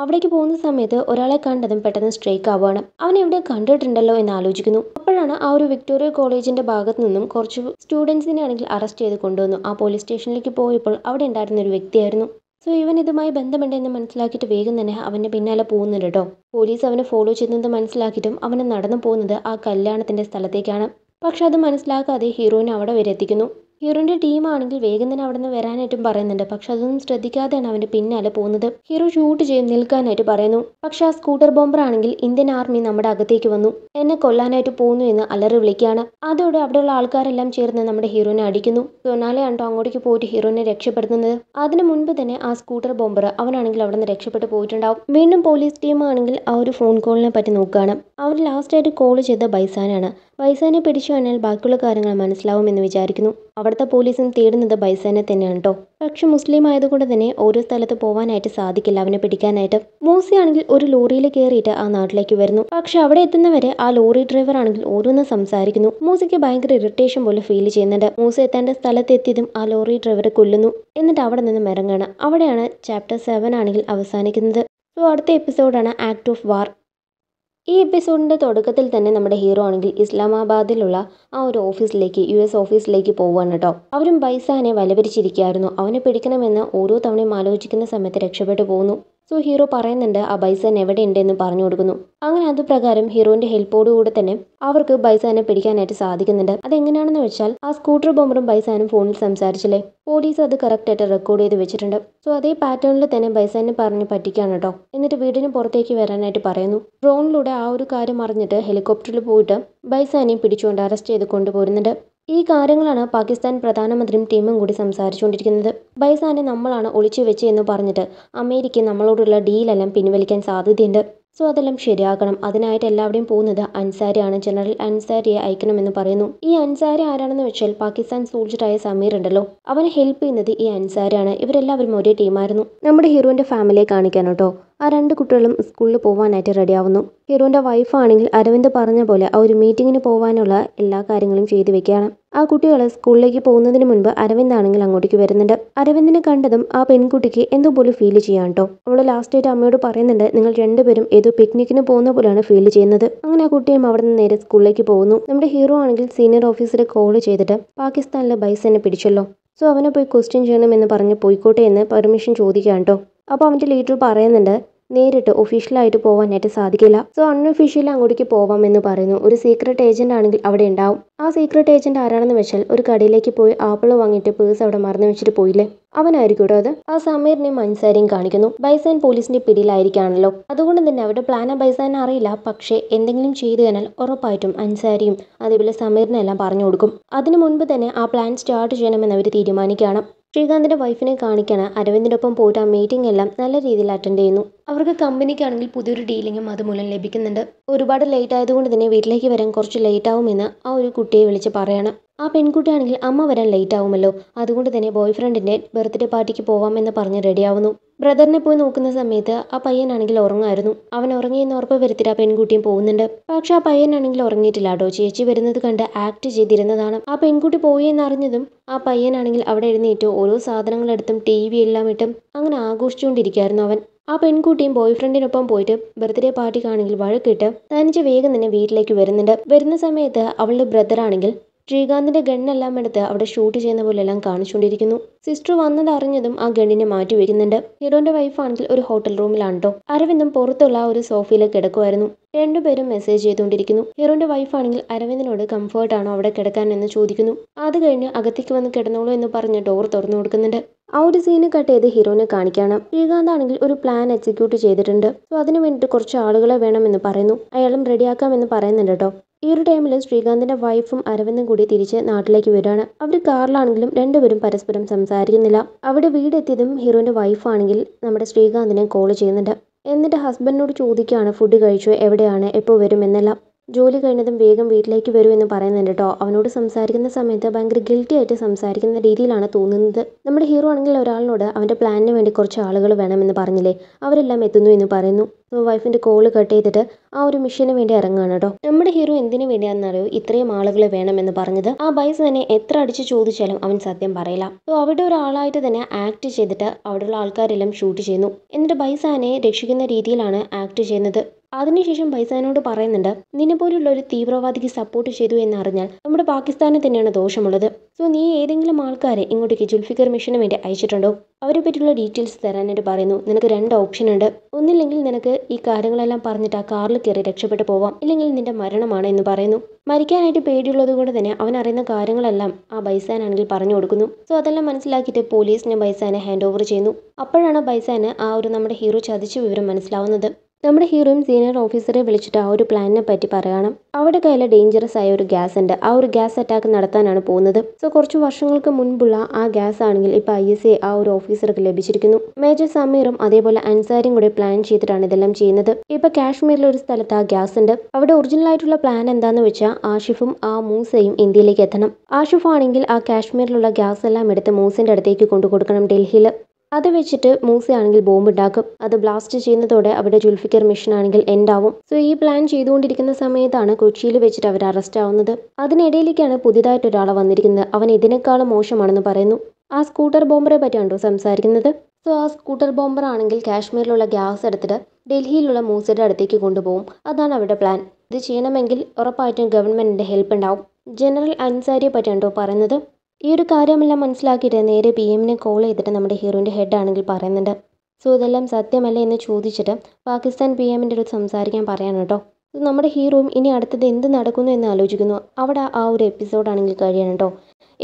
അവിടേക്ക് പോകുന്ന സമയത്ത് ഒരാളെ കണ്ടതും പെട്ടെന്ന് സ്ട്രൈക്ക് ആവുകയാണ് അവൻ എവിടെ കണ്ടിട്ടുണ്ടല്ലോ എന്ന് ആലോചിക്കുന്നു അപ്പോഴാണ് ആ ഒരു വിക്ടോറിയ കോളേജിന്റെ ഭാഗത്ത് നിന്നും കുറച്ച് സ്റ്റുഡൻസിനെ ആണെങ്കിൽ അറസ്റ്റ് ചെയ്ത് കൊണ്ടുവന്നു ആ പോലീസ് സ്റ്റേഷനിലേക്ക് പോയപ്പോൾ അവിടെ ഉണ്ടായിരുന്ന ഒരു വ്യക്തിയായിരുന്നു സോ ഇവൻ ഇതുമായി ബന്ധമുണ്ടെന്ന് മനസ്സിലാക്കിയിട്ട് വേഗം തന്നെ അവൻ്റെ പിന്നാലെ പോകുന്നുണ്ട് കേട്ടോ പോലീസ് അവനെ ഫോളോ ചെയ്യുന്നത് മനസ്സിലാക്കിയിട്ടും അവനെ നടന്നു പോകുന്നത് ആ കല്യാണത്തിന്റെ സ്ഥലത്തേക്കാണ് പക്ഷെ അത് മനസ്സിലാക്കാതെ ഹീറോയിനെ അവിടെ വരെ എത്തിക്കുന്നു ഹീറോൻ്റെ ടീമാണെങ്കിൽ വേഗം തന്നെ അവിടെ നിന്ന് വരാനായിട്ടും പറയുന്നുണ്ട് പക്ഷെ അതൊന്നും ശ്രദ്ധിക്കാതെയാണ് അവൻ്റെ പിന്നാലെ പോകുന്നത് ഹീറോ ഷൂട്ട് ചെയ്ത് നിൽക്കാനായിട്ട് പറയുന്നു പക്ഷെ ആ സ്കൂട്ടർ ബോംബർ ആണെങ്കിൽ ഇന്ത്യൻ ആർമി നമ്മുടെ അകത്തേക്ക് വന്നു എന്നെ കൊല്ലാനായിട്ട് പോകുന്നു എന്ന് അലറി വിളിക്കുകയാണ് അതോടെ അവിടെയുള്ള ആൾക്കാരെല്ലാം ചേർന്ന് നമ്മുടെ ഹീറോനെ അടിക്കുന്നു സൊനാലയാണ്ടോ അങ്ങോട്ടേക്ക് പോയിട്ട് ഹീറോനെ രക്ഷപ്പെടുത്തുന്നത് അതിനു മുൻപ് തന്നെ ആ സ്കൂട്ടർ ബോംബർ അവനാണെങ്കിൽ അവിടെ നിന്ന് രക്ഷപ്പെട്ട് പോയിട്ടുണ്ടാവും വീണ്ടും പോലീസ് ടീമാണെങ്കിൽ ആ ഒരു ഫോൺ കോളിനെ പറ്റി നോക്കുകയാണ് അവർ ലാസ്റ്റായിട്ട് കോൾ ചെയ്ത ബൈസാനാണ് ബൈസാനെ പിടിച്ചു കഴിഞ്ഞാൽ ബാക്കിയുള്ള കാര്യങ്ങൾ മനസ്സിലാവുമെന്ന് വിചാരിക്കുന്നു അവിടുത്തെ പോലീസും തേടുന്നത് ബൈസാനെ തന്നെയാണ് കേട്ടോ പക്ഷെ മുസ്ലിം ആയതുകൊണ്ട് തന്നെ ഓരോ സ്ഥലത്ത് പോവാനായിട്ട് സാധിക്കില്ല അവനെ പിടിക്കാനായിട്ട് മൂസയാണെങ്കിൽ ഒരു ലോറിയിൽ കയറിയിട്ട് ആ നാട്ടിലേക്ക് വരുന്നു പക്ഷെ അവിടെ എത്തുന്നവരെ ആ ലോറി ഡ്രൈവർ ആണെങ്കിൽ ഓരോന്ന് സംസാരിക്കുന്നു മൂസയ്ക്ക് ഭയങ്കര ഇറിറ്റേഷൻ പോലെ ഫീൽ ചെയ്യുന്നുണ്ട് മൂസി എത്തേണ്ട സ്ഥലത്തെത്തിയതും ആ ലോറി ഡ്രൈവറെ കൊല്ലുന്നു എന്നിട്ട് അവിടെ നിന്ന് ഇറങ്ങുകയാണ് അവിടെയാണ് ചാപ്റ്റർ സെവൻ ആണെങ്കിൽ അവസാനിക്കുന്നത് സോ അടുത്ത എപ്പിസോഡാണ് ആക്ട് ഓഫ് വാർ ഈ എപ്പിസോഡിൻ്റെ തുടക്കത്തിൽ തന്നെ നമ്മുടെ ഹീറോ ആണെങ്കിൽ ഇസ്ലാമാബാദിലുള്ള ആ ഒരു ഓഫീസിലേക്ക് യു എസ് ഓഫീസിലേക്ക് പോവുകയാണ് കേട്ടോ അവരും ബൈസാനെ വലവരിച്ചിരിക്കുകയായിരുന്നു അവനെ പിടിക്കണമെന്ന് ഓരോ തവണയും ആലോചിക്കുന്ന സമയത്ത് രക്ഷപ്പെട്ടു പോകുന്നു സോ ഹീറോ പറയുന്നുണ്ട് ആ ബൈസൻ എവിടെയുണ്ടെന്ന് പറഞ്ഞു കൊടുക്കുന്നു അങ്ങനെ അതുപ്രകാരം ഹീറോന്റെ ഹെൽപ്പോടുകൂടെ തന്നെ അവർക്ക് ബൈസാനെ പിടിക്കാനായിട്ട് സാധിക്കുന്നുണ്ട് അതെങ്ങനെയാണെന്ന് വെച്ചാൽ ആ സ്കൂട്ടർ ബോംബറും ബൈസാനും ഫോണിൽ സംസാരിച്ചില്ലേ പോലീസ് അത് കറക്റ്റായിട്ട് റെക്കോർഡ് ചെയ്ത് വെച്ചിട്ടുണ്ട് സോ അതേ പാറ്റേണിൽ തന്നെ ബൈസാനെ പറഞ്ഞ് പറ്റിക്കാണ് കേട്ടോ എന്നിട്ട് വീടിന് പുറത്തേക്ക് വരാനായിട്ട് പറയുന്നു ഡ്രോണിലൂടെ ആ ഒരു കാര്യം അറിഞ്ഞിട്ട് ഹെലികോപ്റ്ററിൽ പോയിട്ട് ബൈസാനെ പിടിച്ചുകൊണ്ട് അറസ്റ്റ് ചെയ്ത് കൊണ്ടുപോരുന്നുണ്ട് ഈ കാര്യങ്ങളാണ് പാകിസ്ഥാൻ പ്രധാനമന്ത്രിയും ടീമും കൂടി സംസാരിച്ചുകൊണ്ടിരിക്കുന്നത് ബൈസാനെ നമ്മളാണ് ഒളിച്ചു വെച്ചതെന്ന് എന്ന് പറഞ്ഞിട്ട് അമേരിക്ക നമ്മളോടുള്ള ഡീലെല്ലാം പിൻവലിക്കാൻ സാധ്യതയുണ്ട് സോ അതെല്ലാം ശരിയാക്കണം അതിനായിട്ട് എല്ലാവരുടെയും പോകുന്നത് അൻസാരിയാണ് ജനറൽ അൻസാരിയെ അയക്കണമെന്ന് പറയുന്നു ഈ അൻസാരി ആരാണെന്ന് വെച്ചാൽ പാകിസ്ഥാൻ സോൾജറായ സമീർ ഉണ്ടല്ലോ അവനെ ഹെൽപ്പ് ചെയ്യുന്നത് ഈ അൻസാരിയാണ് ഇവരെല്ലാവരും ഒരേ ടീമായിരുന്നു നമ്മുടെ ഹീറോന്റെ ഫാമിലിയെ കാണിക്കാൻ കേട്ടോ ആ രണ്ട് കുട്ടികളും സ്കൂളിൽ പോകാനായിട്ട് റെഡിയാവുന്നു ഹീറോൻ്റെ വൈഫാണെങ്കിൽ അരവിന്ദ് പറഞ്ഞ പോലെ ആ ഒരു മീറ്റിങ്ങിന് പോകാനുള്ള എല്ലാ കാര്യങ്ങളും ചെയ്തു വെക്കുകയാണ് ആ കുട്ടികൾ സ്കൂളിലേക്ക് പോകുന്നതിന് മുൻപ് അരവിന്ദ് ആണെങ്കിൽ അങ്ങോട്ടേക്ക് വരുന്നുണ്ട് അരവിന്ദിനെ കണ്ടതും ആ പെൺകുട്ടിക്ക് എന്തോ പോലെ ഫീൽ ചെയ്യാൻ കേട്ടോ നമ്മൾ ലാസ്റ്റ് ആയിട്ട് അമ്മയോട് പറയുന്നുണ്ട് നിങ്ങൾ രണ്ടുപേരും ഏതോ പിക്നിക്കിന് പോകുന്ന പോലെയാണ് ഫീൽ ചെയ്യുന്നത് അങ്ങനെ ആ കുട്ടിയും അവിടെ നിന്ന് നേരെ സ്കൂളിലേക്ക് പോകുന്നു നമ്മുടെ ഹീറോ ആണെങ്കിൽ സീനിയർ ഓഫീസറെ കോൾ ചെയ്തിട്ട് പാകിസ്ഥാനിലെ തന്നെ പിടിച്ചല്ലോ സോ അവനെ പോയി ക്വസ്റ്റ്യൻ ചെയ്യണമെന്ന് പറഞ്ഞ് പോയിക്കോട്ടെ എന്ന് പെർമിഷൻ ചോദിക്കാൻ കേട്ടോ അപ്പോൾ അവൻ്റെ ലീഡർ പറയുന്നുണ്ട് നേരിട്ട് ഒഫീഷ്യലായിട്ട് പോകാനായിട്ട് സാധിക്കില്ല സോ അൺഒഫീഷ്യലി അങ്ങോട്ടേക്ക് പോവാം എന്ന് പറയുന്നു ഒരു സീക്രട്ട് ഏജന്റ് ആണെങ്കിൽ അവിടെ ഉണ്ടാവും ആ സീക്രട്ട് ഏജന്റ് ആരാണെന്ന് വെച്ചാൽ ഒരു കടയിലേക്ക് പോയി ആപ്പിൾ വാങ്ങിയിട്ട് പേഴ്സ് അവിടെ മറന്നു വെച്ചിട്ട് പോയില്ലേ അവനായിരിക്കൂട്ടോ അത് ആ സമീറിനെ മൻസാരിയും കാണിക്കുന്നു ബൈസാൻ പോലീസിന്റെ പിടിയിലായിരിക്കാണല്ലോ അതുകൊണ്ട് തന്നെ അവരുടെ പ്ലാന ബൈസാൻ അറിയില്ല പക്ഷേ എന്തെങ്കിലും ചെയ്തു കഴിഞ്ഞാൽ ഉറപ്പായിട്ടും അൻസാരിയും അതേപോലെ സമീറിനെല്ലാം പറഞ്ഞു കൊടുക്കും അതിനു മുൻപ് തന്നെ ആ പ്ലാൻ സ്റ്റാർട്ട് ചെയ്യണമെന്ന് അവർ തീരുമാനിക്കുകയാണ് ശ്രീകാന്തിന്റെ വൈഫിനെ കാണിക്കാണ് അരവിന്ദിൻ്റെ ഒപ്പം പോയിട്ട് ആ മീറ്റിംഗ് എല്ലാം നല്ല രീതിയിൽ അറ്റൻഡ് ചെയ്യുന്നു അവർക്ക് കമ്പനിക്കാണെങ്കിൽ പുതിയൊരു ഡീലിങ്ങും അതുമൂലം ലഭിക്കുന്നുണ്ട് ഒരുപാട് ലേറ്റ് ആയതുകൊണ്ട് തന്നെ വീട്ടിലേക്ക് വരാൻ കുറച്ച് ലേറ്റ് ആവുമെന്ന് ആ ഒരു കുട്ടിയെ വിളിച്ച് പറയണം ആ പെൺകുട്ടിയാണെങ്കിൽ അമ്മ വരാൻ ലേറ്റ് ആവുമല്ലോ അതുകൊണ്ട് തന്നെ ബോയ് ഫ്രണ്ടിന്റെ ബർത്ത്ഡേ പാർട്ടിക്ക് പോവാമെന്ന് പറഞ്ഞ് റെഡിയാവുന്നു ബ്രദറിനെ പോയി നോക്കുന്ന സമയത്ത് ആ പയ്യനാണെങ്കിൽ ഉറങ്ങായിരുന്നു അവൻ ഉറങ്ങിയെന്ന് ഉറപ്പ് വരുത്തി ആ പെൺകുട്ടിയും പോകുന്നുണ്ട് പക്ഷെ ആ പയ്യനാണെങ്കിൽ ഉറങ്ങിയിട്ടില്ല കേട്ടോ ചേച്ചി വരുന്നത് കണ്ട് ആക്ട് ചെയ്തിരുന്നതാണ് ആ പെൺകുട്ടി പോയി എന്നറിഞ്ഞതും ആ പയ്യനാണെങ്കിൽ അവിടെ എഴുന്നേറ്റ് ഓരോ സാധനങ്ങളെടുത്തും ടി വി എല്ലാം ഇട്ടും അങ്ങനെ ആഘോഷിച്ചുകൊണ്ടിരിക്കുകയായിരുന്നു അവൻ ആ പെൺകുട്ടിയും ബോയ് ഫ്രണ്ടിനൊപ്പം പോയിട്ട് ബർത്ത്ഡേ പാർട്ടിക്കാണെങ്കിൽ വഴക്കിട്ട് തനിച്ച് വേഗം തന്നെ വീട്ടിലേക്ക് വരുന്നുണ്ട് വരുന്ന സമയത്ത് അവളുടെ ബ്രദറാണെങ്കിൽ ശ്രീകാന്തിന്റെ ഗണ്ണെല്ലാം എടുത്ത് അവിടെ ഷൂട്ട് ചെയ്യുന്ന പോലെ എല്ലാം കാണിച്ചുകൊണ്ടിരിക്കുന്നു സിസ്റ്റർ വന്നത് അറിഞ്ഞതും ആ ഗണ്ണിനെ മാറ്റി വയ്ക്കുന്നുണ്ട് ഹീറോന്റെ വൈഫാണെങ്കിൽ ഒരു ഹോട്ടൽ റൂമിലാണ്ടോ അരവിന്ദും പുറത്തുള്ള ഒരു സോഫയിൽ കിടക്കുമായിരുന്നു രണ്ടുപേരും മെസ്സേജ് ചെയ്തുകൊണ്ടിരിക്കുന്നു ഹീറോന്റെ വൈഫാണെങ്കിൽ കംഫേർട്ട് ആണോ അവിടെ കിടക്കാൻ എന്ന് ചോദിക്കുന്നു അത് കഴിഞ്ഞ് അകത്തേക്ക് വന്ന് കിടന്നോളൂ എന്ന് പറഞ്ഞ് ഡോർ തുറന്നു കൊടുക്കുന്നുണ്ട് ആ ഒരു സീന് കട്ട് ചെയ്ത് ഹീറോനെ കാണിക്കാണ് ശ്രീകാന്ത് ആണെങ്കിൽ ഒരു പ്ലാൻ എക്സിക്യൂട്ട് ചെയ്തിട്ടുണ്ട് സോ അതിനു വേണ്ടിയിട്ട് കുറച്ച് ആളുകളെ വേണമെന്ന് പറയുന്നു അയാളും റെഡിയാക്കാമെന്ന് പറയുന്നുണ്ട് കേട്ടോ ഈ ഒരു ടൈമിൽ ശ്രീകാന്തിൻ്റെ വൈഫും അരവിന്ദും കൂടി തിരിച്ച് നാട്ടിലേക്ക് വരികയാണ് അവർ കാറിലാണെങ്കിലും രണ്ടുപേരും പരസ്പരം സംസാരിക്കുന്നില്ല അവിടെ വീടെത്തിയതും ഹീറോൻ്റെ വൈഫാണെങ്കിൽ നമ്മുടെ ശ്രീകാന്തിനെ കോൾ ചെയ്യുന്നുണ്ട് എന്നിട്ട് ഹസ്ബൻഡിനോട് ചോദിക്കുകയാണ് ഫുഡ് കഴിച്ചോ എവിടെയാണ് എപ്പോൾ വരുമെന്നെല്ലാം ജോലി കഴിഞ്ഞതും വേഗം വീട്ടിലേക്ക് വരൂ എന്ന് പറയുന്നുണ്ട് കേട്ടോ അവനോട് സംസാരിക്കുന്ന സമയത്ത് ഭയങ്കര ഗിൽറ്റി ആയിട്ട് സംസാരിക്കുന്ന രീതിയിലാണ് തോന്നുന്നത് നമ്മുടെ ഹീറോ ആണെങ്കിൽ ഒരാളിനോട് അവൻ്റെ പ്ലാനിന് വേണ്ടി കുറച്ച് ആളുകൾ വേണമെന്ന് പറഞ്ഞില്ലേ അവരെല്ലാം എത്തുന്നു എന്ന് പറയുന്നു സോ വൈഫിൻ്റെ കോള് കട്ട് ചെയ്തിട്ട് ആ ഒരു മിഷന് വേണ്ടി ഇറങ്ങുകയാണ് കേട്ടോ നമ്മുടെ ഹീറോ എന്തിനു വേണ്ടിയാണെന്നറിയോ ഇത്രയും ആളുകളെ വേണമെന്ന് പറഞ്ഞത് ആ ബൈസ് തന്നെ എത്ര അടിച്ച് ചോദിച്ചാലും അവൻ സത്യം പറയില്ല സോ അവിടെ ഒരാളായിട്ട് തന്നെ ആക്ട് ചെയ്തിട്ട് അവിടെയുള്ള ആൾക്കാരെല്ലാം ഷൂട്ട് ചെയ്യുന്നു എന്നിട്ട് ബൈസാനെ രക്ഷിക്കുന്ന രീതിയിലാണ് ആക്ട് ചെയ്യുന്നത് അതിനുശേഷം ബൈസാനോട് പറയുന്നുണ്ട് നിന്നെ പോലുള്ള ഒരു തീവ്രവാദിക്ക് സപ്പോർട്ട് ചെയ്തു എന്നറിഞ്ഞാൽ നമ്മുടെ പാകിസ്ഥാനിൽ തന്നെയാണ് ദോഷമുള്ളത് സോ നീ ഏതെങ്കിലും ആൾക്കാരെ ഇങ്ങോട്ടേക്ക് ജുൽഫിക്കർ മിഷന് വേണ്ടി അയച്ചിട്ടുണ്ടോ അവരെ പറ്റിയുള്ള ഡീറ്റെയിൽസ് തരാനായിട്ട് പറയുന്നു നിനക്ക് രണ്ട് ഓപ്ഷൻ ഉണ്ട് ഒന്നില്ലെങ്കിൽ നിനക്ക് ഈ കാര്യങ്ങളെല്ലാം പറഞ്ഞിട്ട് ആ കാറിൽ കയറി രക്ഷപ്പെട്ടു പോവാം ഇല്ലെങ്കിൽ നിന്റെ മരണമാണ് എന്ന് പറയുന്നു മരിക്കാനായിട്ട് പേടിയുള്ളത് കൊണ്ട് തന്നെ അവൻ അറിയുന്ന കാര്യങ്ങളെല്ലാം ആ ബൈസാനാണെങ്കിൽ പറഞ്ഞു കൊടുക്കുന്നു സോ അതെല്ലാം മനസ്സിലാക്കിയിട്ട് പോലീസിന് ബൈസാനെ ഹാൻഡ് ഓവർ ചെയ്യുന്നു അപ്പോഴാണ് ബൈസാന് ആ ഒരു നമ്മുടെ ഹീറോ ചതിച്ച വിവരം മനസ്സിലാവുന്നത് നമ്മുടെ ഹീറോയും സീനിയർ ഓഫീസറെ വിളിച്ചിട്ട് ആ ഒരു പ്ലാനിനെ പറ്റി പറയണം അവിടെ കയ്യിൽ ഡേഞ്ചറസ് ആയ ഒരു ഗ്യാസ് ഉണ്ട് ആ ഒരു ഗ്യാസ് അറ്റാക്ക് നടത്താനാണ് പോകുന്നത് സോ കുറച്ച് വർഷങ്ങൾക്ക് മുൻപുള്ള ആ ഗ്യാസ് ആണെങ്കിൽ ഇപ്പൊ ഐ എസ് എ ആ ഒരു ഓഫീസർക്ക് ലഭിച്ചിരിക്കുന്നു മേജർ സമീറും അതേപോലെ അൻസാരിയും കൂടെ പ്ലാൻ ചെയ്തിട്ടാണ് ഇതെല്ലാം ചെയ്യുന്നത് ഇപ്പൊ കാശ്മീരിലെ ഒരു സ്ഥലത്ത് ആ ഗ്യാസ് ഉണ്ട് അവിടെ ഒറിജിനൽ ആയിട്ടുള്ള പ്ലാൻ എന്താന്ന് വെച്ചാൽ ആഷിഫും ആ മൂസയും ഇന്ത്യയിലേക്ക് എത്തണം ആഷിഫ് ആണെങ്കിൽ ആ കാശ്മീരിലുള്ള ഗ്യാസ് എല്ലാം എടുത്ത് മൂസിന്റെ അടുത്തേക്ക് കൊണ്ടു കൊടുക്കണം ഡൽഹിയിൽ അത് വെച്ചിട്ട് മൂസയാണെങ്കിൽ ബോംബ് ഉണ്ടാക്കും അത് ബ്ലാസ്റ്റ് ചെയ്യുന്നതോടെ അവിടെ ജുൽഫിക്കർ മിഷൻ ആണെങ്കിൽ എൻഡ് ആവും സോ ഈ പ്ലാൻ ചെയ്തുകൊണ്ടിരിക്കുന്ന സമയത്താണ് കൊച്ചിയിൽ വെച്ചിട്ട് അവർ അറസ്റ്റ് ആവുന്നത് അതിനിടയിലേക്കാണ് പുതിയതായിട്ട് ഒരാളെ വന്നിരിക്കുന്നത് അവൻ ഇതിനേക്കാളും മോശമാണെന്ന് പറയുന്നു ആ സ്കൂട്ടർ ബോംബറെ പറ്റിയാണോ സംസാരിക്കുന്നത് സോ ആ സ്കൂട്ടർ ബോംബർ ആണെങ്കിൽ കാശ്മീരിലുള്ള ഗ്യാസ് എടുത്തിട്ട് ഡൽഹിയിലുള്ള മൂസയുടെ അടുത്തേക്ക് കൊണ്ടുപോകും അതാണ് അവരുടെ പ്ലാൻ ഇത് ചെയ്യണമെങ്കിൽ ഉറപ്പായിട്ടും ഗവൺമെന്റിന്റെ ഹെൽപ്പ് ഉണ്ടാവും ജനറൽ അൻസാരിയെ പറ്റിയാണോ പറയുന്നത് ഈ ഒരു കാര്യമെല്ലാം മനസ്സിലാക്കിയിട്ട് നേരെ പി എമ്മിനെ കോൾ ചെയ്തിട്ട് നമ്മുടെ ഹീറോയിൻ്റെ ഹെഡ് ആണെങ്കിൽ പറയുന്നുണ്ട് സോ ഇതെല്ലാം സത്യമല്ല എന്ന് ചോദിച്ചിട്ട് പാകിസ്ഥാൻ പി എമ്മിൻ്റെ അടുത്ത് സംസാരിക്കാൻ പറയാണ് കേട്ടോ നമ്മുടെ ഹീറോയും ഇനി അടുത്തത് എന്ത് നടക്കുന്നു എന്ന് ആലോചിക്കുന്നു അവിടെ ആ ഒരു എപ്പിസോഡാണെങ്കിൽ കഴിയണം കേട്ടോ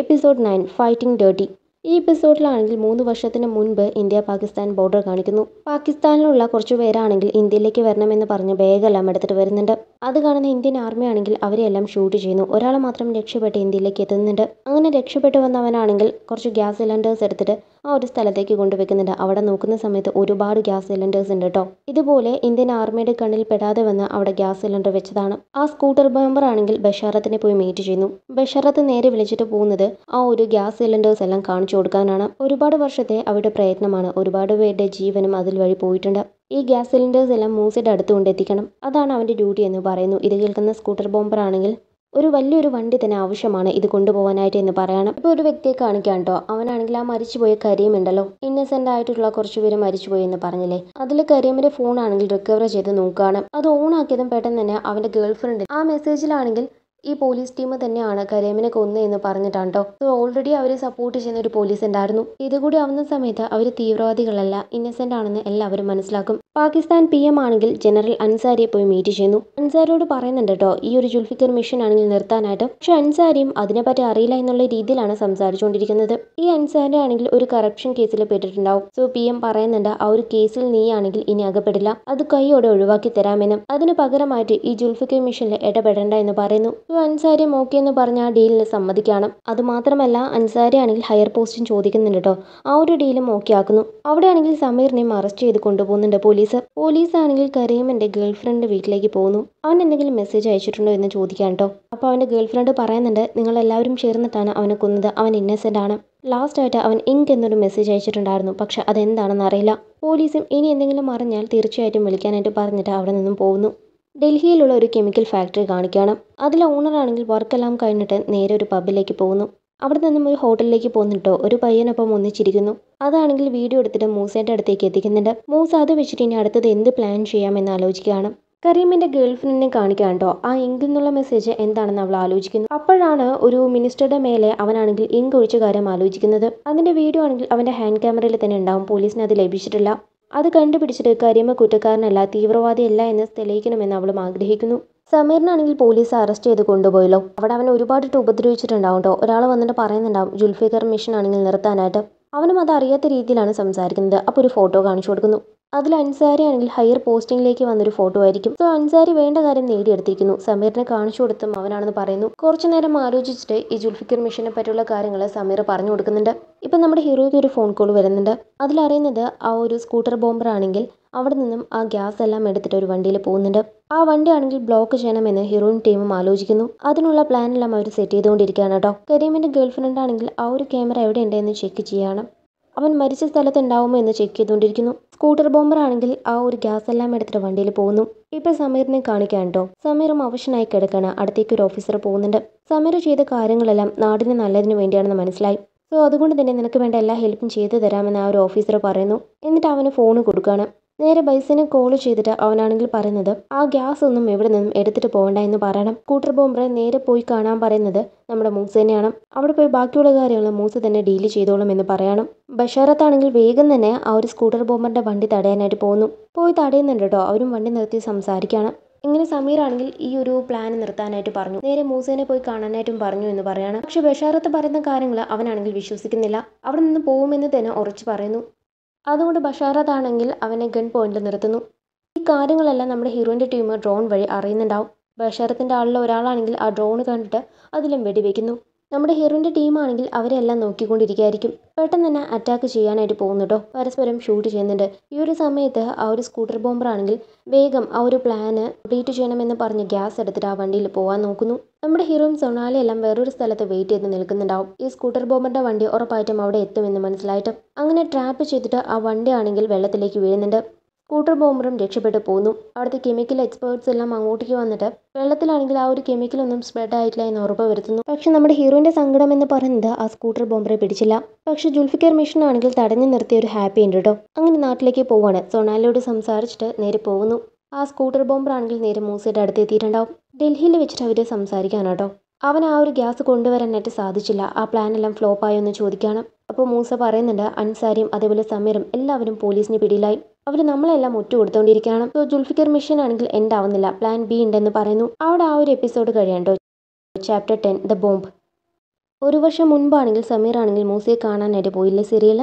എപ്പിസോഡ് നയൻ ഫൈറ്റിംഗ് ഡേർട്ടി ഈ എപ്പിസോഡിലാണെങ്കിൽ മൂന്ന് വർഷത്തിന് മുൻപ് ഇന്ത്യ പാകിസ്ഥാൻ ബോർഡർ കാണിക്കുന്നു പാകിസ്ഥാനിലുള്ള കുറച്ചു പേരാണെങ്കിൽ ഇന്ത്യയിലേക്ക് വരണമെന്ന് പറഞ്ഞ് ബാഗെല്ലാം എടുത്തിട്ട് വരുന്നുണ്ട് അത് കാണുന്ന ഇന്ത്യൻ ആർമി ആണെങ്കിൽ അവരെല്ലാം ഷൂട്ട് ചെയ്യുന്നു ഒരാളെ മാത്രം രക്ഷപ്പെട്ട് ഇന്ത്യയിലേക്ക് എത്തുന്നുണ്ട് അങ്ങനെ രക്ഷപ്പെട്ട് വന്നവനാണെങ്കിൽ കുറച്ച് ഗ്യാസ് സിലിണ്ടേഴ്സ് എടുത്തിട്ട് ആ ഒരു സ്ഥലത്തേക്ക് കൊണ്ടുവെക്കുന്നുണ്ട് അവിടെ നോക്കുന്ന സമയത്ത് ഒരുപാട് ഗ്യാസ് സിലിണ്ടേഴ്സ് ഉണ്ട് കേട്ടോ ഇതുപോലെ ഇന്ത്യൻ ആർമിയുടെ കണ്ണിൽ പെടാതെ വന്ന് അവിടെ ഗ്യാസ് സിലിണ്ടർ വെച്ചതാണ് ആ സ്കൂട്ടർ ബമ്പർ ആണെങ്കിൽ ബഷാറത്തിനെ പോയി മീറ്റ് ചെയ്യുന്നു ബഷാറത്ത് നേരെ വിളിച്ചിട്ട് പോകുന്നത് ആ ഒരു ഗ്യാസ് സിലിണ്ടേഴ്സ് എല്ലാം കാണിച്ചു കൊടുക്കാനാണ് ഒരുപാട് വർഷത്തെ അവരുടെ പ്രയത്നമാണ് ഒരുപാട് പേരുടെ ജീവനും അതിൽ വഴി പോയിട്ടുണ്ട് ഈ ഗ്യാസ് സിലിണ്ടേഴ്സ് എല്ലാം മൂസയുടെ അടുത്ത് കൊണ്ടെത്തിക്കണം അതാണ് അവൻ്റെ ഡ്യൂട്ടി എന്ന് പറയുന്നു ഇത് കേൾക്കുന്ന സ്കൂട്ടർ ബോംബർ ആണെങ്കിൽ ഒരു വലിയൊരു വണ്ടി തന്നെ ആവശ്യമാണ് ഇത് കൊണ്ടുപോകാനായിട്ട് എന്ന് പറയണം ഇപ്പോൾ ഒരു വ്യക്തിയെ കാണിക്കാം കേട്ടോ അവനാണെങ്കിൽ ആ മരിച്ചുപോയ കരീം ഉണ്ടല്ലോ ഇന്നസെൻ്റ് ആയിട്ടുള്ള കുറച്ച് പേര് മരിച്ചുപോയി എന്ന് പറഞ്ഞില്ലേ അതിൽ ഫോൺ ഫോണാണെങ്കിൽ റിക്കവർ ചെയ്ത് നോക്കുകയാണ് അത് ഓൺ ആക്കിയതും പെട്ടെന്ന് തന്നെ അവന്റെ ഗേൾ ഫ്രണ്ട് ആ മെസ്സേജിലാണെങ്കിൽ ഈ പോലീസ് ടീം തന്നെയാണ് കരേമിനെ കൊന്നു എന്ന് പറഞ്ഞിട്ടാണ് കേട്ടോ ഓൾറെഡി അവരെ സപ്പോർട്ട് ചെയ്യുന്ന ഒരു പോലീസ് ഉണ്ടായിരുന്നു ഇതുകൂടി ആവുന്ന സമയത്ത് അവർ തീവ്രവാദികളല്ല ഇന്നസെന്റ് ആണെന്ന് എല്ലാവരും മനസ്സിലാക്കും പാകിസ്ഥാൻ പി ആണെങ്കിൽ ജനറൽ അൻസാരിയെ പോയി മീറ്റ് ചെയ്യുന്നു അൻസാരിയോട് പറയുന്നുണ്ട് കേട്ടോ ഈ ഒരു ജുൽഫിക്കർ മിഷൻ ആണെങ്കിൽ നിർത്താനായിട്ട് പക്ഷെ അൻസാരിയും അതിനെപ്പറ്റി അറിയില്ല എന്നുള്ള രീതിയിലാണ് സംസാരിച്ചുകൊണ്ടിരിക്കുന്നത് ഈ അൻസാരി ആണെങ്കിൽ ഒരു കറപ്ഷൻ കേസിൽ പെട്ടിട്ടുണ്ടാവും സോ പി പറയുന്നുണ്ട് ആ ഒരു കേസിൽ നീ ആണെങ്കിൽ ഇനി അകപ്പെടില്ല അത് കൈയോടെ ഒഴിവാക്കി തരാമെന്നും അതിന് പകരമായിട്ട് ഈ ജുൽഫിക്കർ മിഷനിൽ ഇടപെടേണ്ട എന്ന് പറയുന്നു അൻസാരിയും ഓക്കെ എന്ന് പറഞ്ഞ ആ സമ്മതിക്കാണ് അത് അതുമാത്രമല്ല അൻസാരി ആണെങ്കിൽ ഹയർ പോസ്റ്റും ചോദിക്കുന്നുണ്ട് കേട്ടോ ആ ഒരു ഡീലും ഓക്കെ ആക്കുന്നു അവിടെയാണെങ്കിൽ സമീറിനെയും അറസ്റ്റ് ചെയ്ത് കൊണ്ടുപോകുന്നുണ്ട് പോലീസ് പോലീസ് ആണെങ്കിൽ കരീമിന്റെ ഗേൾഫ്രണ്ട് വീട്ടിലേക്ക് പോകുന്നു അവൻ എന്തെങ്കിലും മെസ്സേജ് അയച്ചിട്ടുണ്ടോ എന്ന് ചോദിക്കാൻ കേട്ടോ അപ്പോൾ അവന്റെ ഗേൾഫ്രണ്ട് പറയുന്നുണ്ട് എല്ലാവരും ചേർന്നിട്ടാണ് അവനെ കൊന്നത് അവൻ ഇന്നസെന്റ് ആണ് ലാസ്റ്റ് ആയിട്ട് അവൻ ഇങ്ക് എന്നൊരു മെസ്സേജ് അയച്ചിട്ടുണ്ടായിരുന്നു പക്ഷെ അതെന്താണെന്ന് അറിയില്ല പോലീസും ഇനി എന്തെങ്കിലും അറിഞ്ഞാൽ തീർച്ചയായിട്ടും വിളിക്കാനായിട്ട് പറഞ്ഞിട്ട് അവിടെ നിന്നും പോകുന്നു ഡൽഹിയിലുള്ള ഒരു കെമിക്കൽ ഫാക്ടറി കാണിക്കുകയാണ് അതിലെ ഓണറാണെങ്കിൽ വർക്കെല്ലാം കഴിഞ്ഞിട്ട് നേരെ ഒരു പബ്ബിലേക്ക് പോകുന്നു അവിടെ നിന്നും ഒരു ഹോട്ടലിലേക്ക് പോന്നിട്ടോ ഒരു പയ്യനൊപ്പം ഒന്നിച്ചിരിക്കുന്നു അതാണെങ്കിൽ വീഡിയോ എടുത്തിട്ട് മൂസയുടെ അടുത്തേക്ക് എത്തിക്കുന്നുണ്ട് മൂസ അത് വെച്ചിട്ട് ഇനി അടുത്തത് എന്ത് പ്ലാൻ ചെയ്യാമെന്ന് ആലോചിക്കുകയാണ് കരീമിന്റെ ഗേൾ ഫ്രണ്ടിനെ കാണിക്കാൻ ആ ഇങ്കിൽ നിന്നുള്ള മെസ്സേജ് എന്താണെന്ന് അവൾ ആലോചിക്കുന്നു അപ്പോഴാണ് ഒരു മിനിസ്റ്ററുടെ മേലെ അവനാണെങ്കിൽ ഇങ്ക് ഒഴിച്ച കാര്യം ആലോചിക്കുന്നത് അതിന്റെ വീഡിയോ ആണെങ്കിൽ അവന്റെ ഹാൻഡ് ക്യാമറയിൽ തന്നെ ഉണ്ടാവും പോലീസിന് അത് ലഭിച്ചിട്ടില്ല അത് കണ്ടുപിടിച്ചിട്ട് കരിമ കുറ്റക്കാരനല്ല തീവ്രവാദിയല്ല എന്ന് തെളിയിക്കണമെന്ന് അവളും ആഗ്രഹിക്കുന്നു സമീറിനാണെങ്കിൽ പോലീസ് അറസ്റ്റ് ചെയ്ത് കൊണ്ടുപോയല്ലോ അവിടെ അവനെ ഒരുപാടിട്ട് ഉപദ്രവിച്ചിട്ടുണ്ടാവും കേട്ടോ ഒരാൾ വന്നിട്ട് പറയുന്നുണ്ടാവും ജുൽഫിക്കർ മിഷൻ ആണെങ്കിൽ നിർത്താനായിട്ട് അവനും അത് അറിയാത്ത രീതിയിലാണ് സംസാരിക്കുന്നത് അപ്പോൾ ഒരു ഫോട്ടോ കാണിച്ചു കൊടുക്കുന്നു അതിൽ അൻസാരി ആണെങ്കിൽ ഹയർ പോസ്റ്റിംഗിലേക്ക് വന്നൊരു ഫോട്ടോ ആയിരിക്കും സോ അൻസാരി വേണ്ട കാര്യം നേടിയെടുത്തിരിക്കുന്നു സമീറിനെ കാണിച്ചു കൊടുത്തും അവനാണെന്ന് പറയുന്നു കുറച്ചു നേരം ആലോചിച്ചിട്ട് ഈ ജുൽഫിക്കർ മിഷനെ പറ്റിയുള്ള കാര്യങ്ങൾ സമീർ പറഞ്ഞു കൊടുക്കുന്നുണ്ട് ഇപ്പൊ നമ്മുടെ ഹീറോയ്ക്ക് ഒരു ഫോൺ കോൾ വരുന്നുണ്ട് അതിലറിയുന്നത് ആ ഒരു സ്കൂട്ടർ ബോംബർ ആണെങ്കിൽ അവിടെ നിന്നും ആ ഗ്യാസ് എല്ലാം എടുത്തിട്ട് ഒരു വണ്ടിയിൽ പോകുന്നുണ്ട് ആ വണ്ടി ആണെങ്കിൽ ബ്ലോക്ക് ചെയ്യണമെന്ന് ഹീറോയിൻ ടീമും ആലോചിക്കുന്നു അതിനുള്ള പ്ലാനെല്ലാം അവർ സെറ്റ് ചെയ്തുകൊണ്ടിരിക്കുകയാണ് കേട്ടോ കരീമിന്റെ ഗേൾഫ്രണ്ട് ആണെങ്കിൽ ആ ഒരു ക്യാമറ എവിടെയുണ്ടെന്ന് ചെക്ക് ചെയ്യണം അവൻ മരിച്ച സ്ഥലത്തുണ്ടാവുമോ എന്ന് ചെക്ക് ചെയ്തുകൊണ്ടിരിക്കുന്നു സ്കൂട്ടർ ബോംബർ ആണെങ്കിൽ ആ ഒരു ഗ്യാസ് എല്ലാം എടുത്തിട്ട് വണ്ടിയിൽ പോകുന്നു ഇപ്പൊ സമീറിനെ കാണിക്കാൻ കേട്ടോ സമീറും അവശനായി കിടക്കണ അടുത്തേക്ക് ഒരു ഓഫീസർ പോകുന്നുണ്ട് സമീർ ചെയ്ത കാര്യങ്ങളെല്ലാം നാടിന് നല്ലതിന് വേണ്ടിയാണെന്ന് മനസ്സിലായി സോ അതുകൊണ്ട് തന്നെ നിനക്ക് വേണ്ട എല്ലാ ഹെൽപ്പും ചെയ്തു തരാമെന്ന് ആ ഒരു ഓഫീസർ പറയുന്നു എന്നിട്ട് അവന് ഫോൺ കൊടുക്കുകയാണ് നേരെ ബൈസിനെ കോൾ ചെയ്തിട്ട് അവനാണെങ്കിൽ പറയുന്നത് ആ ഗ്യാസ് ഒന്നും എവിടെ നിന്നും എടുത്തിട്ട് പോകണ്ട എന്ന് പറയണം കൂട്ടർ ബോംബറെ നേരെ പോയി കാണാൻ പറയുന്നത് നമ്മുടെ മൂസേനെയാണ് അവിടെ പോയി ബാക്കിയുള്ള കാര്യങ്ങൾ മൂസ തന്നെ ഡീല് ചെയ്തോളും എന്ന് പറയണം ബഷാറത്താണെങ്കിൽ വേഗം തന്നെ ആ ഒരു സ്കൂട്ടർ ബോംബറിന്റെ വണ്ടി തടയാനായിട്ട് പോകുന്നു പോയി തടയുന്നുണ്ട് കേട്ടോ അവരും വണ്ടി നിർത്തി സംസാരിക്കുകയാണ് ഇങ്ങനെ സമീർ ആണെങ്കിൽ ഈ ഒരു പ്ലാൻ നിർത്താനായിട്ട് പറഞ്ഞു നേരെ മൂസേനെ പോയി കാണാനായിട്ടും പറഞ്ഞു എന്ന് പറയാണ് പക്ഷെ ബഷാറത്ത് പറയുന്ന കാര്യങ്ങൾ അവനാണെങ്കിൽ വിശ്വസിക്കുന്നില്ല അവിടെ നിന്ന് പോകുമെന്ന് തന്നെ ഉറച്ചു പറയുന്നു അതുകൊണ്ട് ബഷാറതാണെങ്കിൽ അവനെ ഗൺ പോയിന്റിൽ നിർത്തുന്നു ഈ കാര്യങ്ങളെല്ലാം നമ്മുടെ ഹീറോയിൻ്റെ ടീം ഡ്രോൺ വഴി അറിയുന്നുണ്ടാവും ബഷാറത്തിൻ്റെ ആളിലെ ഒരാളാണെങ്കിൽ ആ ഡ്രോൺ കണ്ടിട്ട് അതിലും വെടിവെക്കുന്നു നമ്മുടെ ഹീറോയിൻ്റെ ടീമാണെങ്കിൽ അവരെല്ലാം നോക്കിക്കൊണ്ടിരിക്കുകയായിരിക്കും പെട്ടെന്ന് തന്നെ അറ്റാക്ക് ചെയ്യാനായിട്ട് പോകുന്നു കേട്ടോ പരസ്പരം ഷൂട്ട് ചെയ്യുന്നുണ്ട് ഈ ഒരു സമയത്ത് ആ ഒരു സ്കൂട്ടർ ബോംബർ ആണെങ്കിൽ വേഗം ആ ഒരു പ്ലാന് കംപ്ലീറ്റ് ചെയ്യണമെന്ന് പറഞ്ഞ് ഗ്യാസ് എടുത്തിട്ട് ആ വണ്ടിയിൽ പോകാൻ നോക്കുന്നു നമ്മുടെ ഹീറോയും എല്ലാം വേറൊരു സ്ഥലത്ത് വെയിറ്റ് ചെയ്ത് നിൽക്കുന്നുണ്ടാവും ഈ സ്കൂട്ടർ ബോംബറിന്റെ വണ്ടി ഉറപ്പായിട്ടും അവിടെ എത്തുമെന്ന് മനസ്സിലായിട്ട് അങ്ങനെ ട്രാപ്പ് ചെയ്തിട്ട് ആ വണ്ടി ആണെങ്കിൽ വെള്ളത്തിലേക്ക് വീഴുന്നുണ്ട് സ്കൂട്ടർ ബോംബറും രക്ഷപ്പെട്ടു പോകുന്നു അവിടുത്തെ കെമിക്കൽ എക്സ്പേർട്സ് എല്ലാം അങ്ങോട്ടേക്ക് വന്നിട്ട് വെള്ളത്തിലാണെങ്കിൽ ആ ഒരു ഒന്നും സ്പ്രെഡ് ആയിട്ടില്ല എന്ന് ഉറപ്പ് വരുത്തുന്നു പക്ഷെ നമ്മുടെ ഹീറോയിന്റെ സങ്കടം എന്ന് പറയുന്നത് ആ സ്കൂട്ടർ ബോംബറെ പിടിച്ചില്ല പക്ഷെ ജുൽഫിക്കർ മിഷൻ ആണെങ്കിൽ തടഞ്ഞു നിർത്തിയ ഒരു ഹാപ്പി ഉണ്ട് കേട്ടോ അങ്ങനെ നാട്ടിലേക്ക് പോവാണ് സൊണാലിയോട് സംസാരിച്ചിട്ട് നേരെ പോകുന്നു ആ സ്കൂട്ടർ ബോംബർ ആണെങ്കിൽ നേരെ മൂസയുടെ അടുത്ത് എത്തിയിട്ടുണ്ടാവും ഡൽഹിയിൽ വെച്ചിട്ട് അവർ സംസാരിക്കാനാട്ടോ അവൻ ആ ഒരു ഗ്യാസ് കൊണ്ടുവരാനായിട്ട് സാധിച്ചില്ല ആ പ്ലാൻ എല്ലാം ഫ്ലോപ്പായോ എന്ന് ചോദിക്കാണ് അപ്പോൾ മൂസ പറയുന്നുണ്ട് അൻസാരിയും അതേപോലെ സമീറും എല്ലാവരും പോലീസിന് പിടിയിലായി അവർ നമ്മളെല്ലാം ഒറ്റ കൊടുത്തുകൊണ്ടിരിക്കുകയാണ് സോ ജുൽഫിക്കർ മിഷൻ ആണെങ്കിൽ എൻഡ് ആവുന്നില്ല പ്ലാൻ ബി ഉണ്ടെന്ന് പറയുന്നു അവിടെ ആ ഒരു എപ്പിസോഡ് കഴിയണ്ടോ ചാപ്റ്റർ ടെൻ ദ ബോംബ് ഒരു വർഷം മുൻപാണെങ്കിൽ സമീർ ആണെങ്കിൽ മൂസിയെ കാണാനായിട്ട് പോയില്ലേ സിറിയയിൽ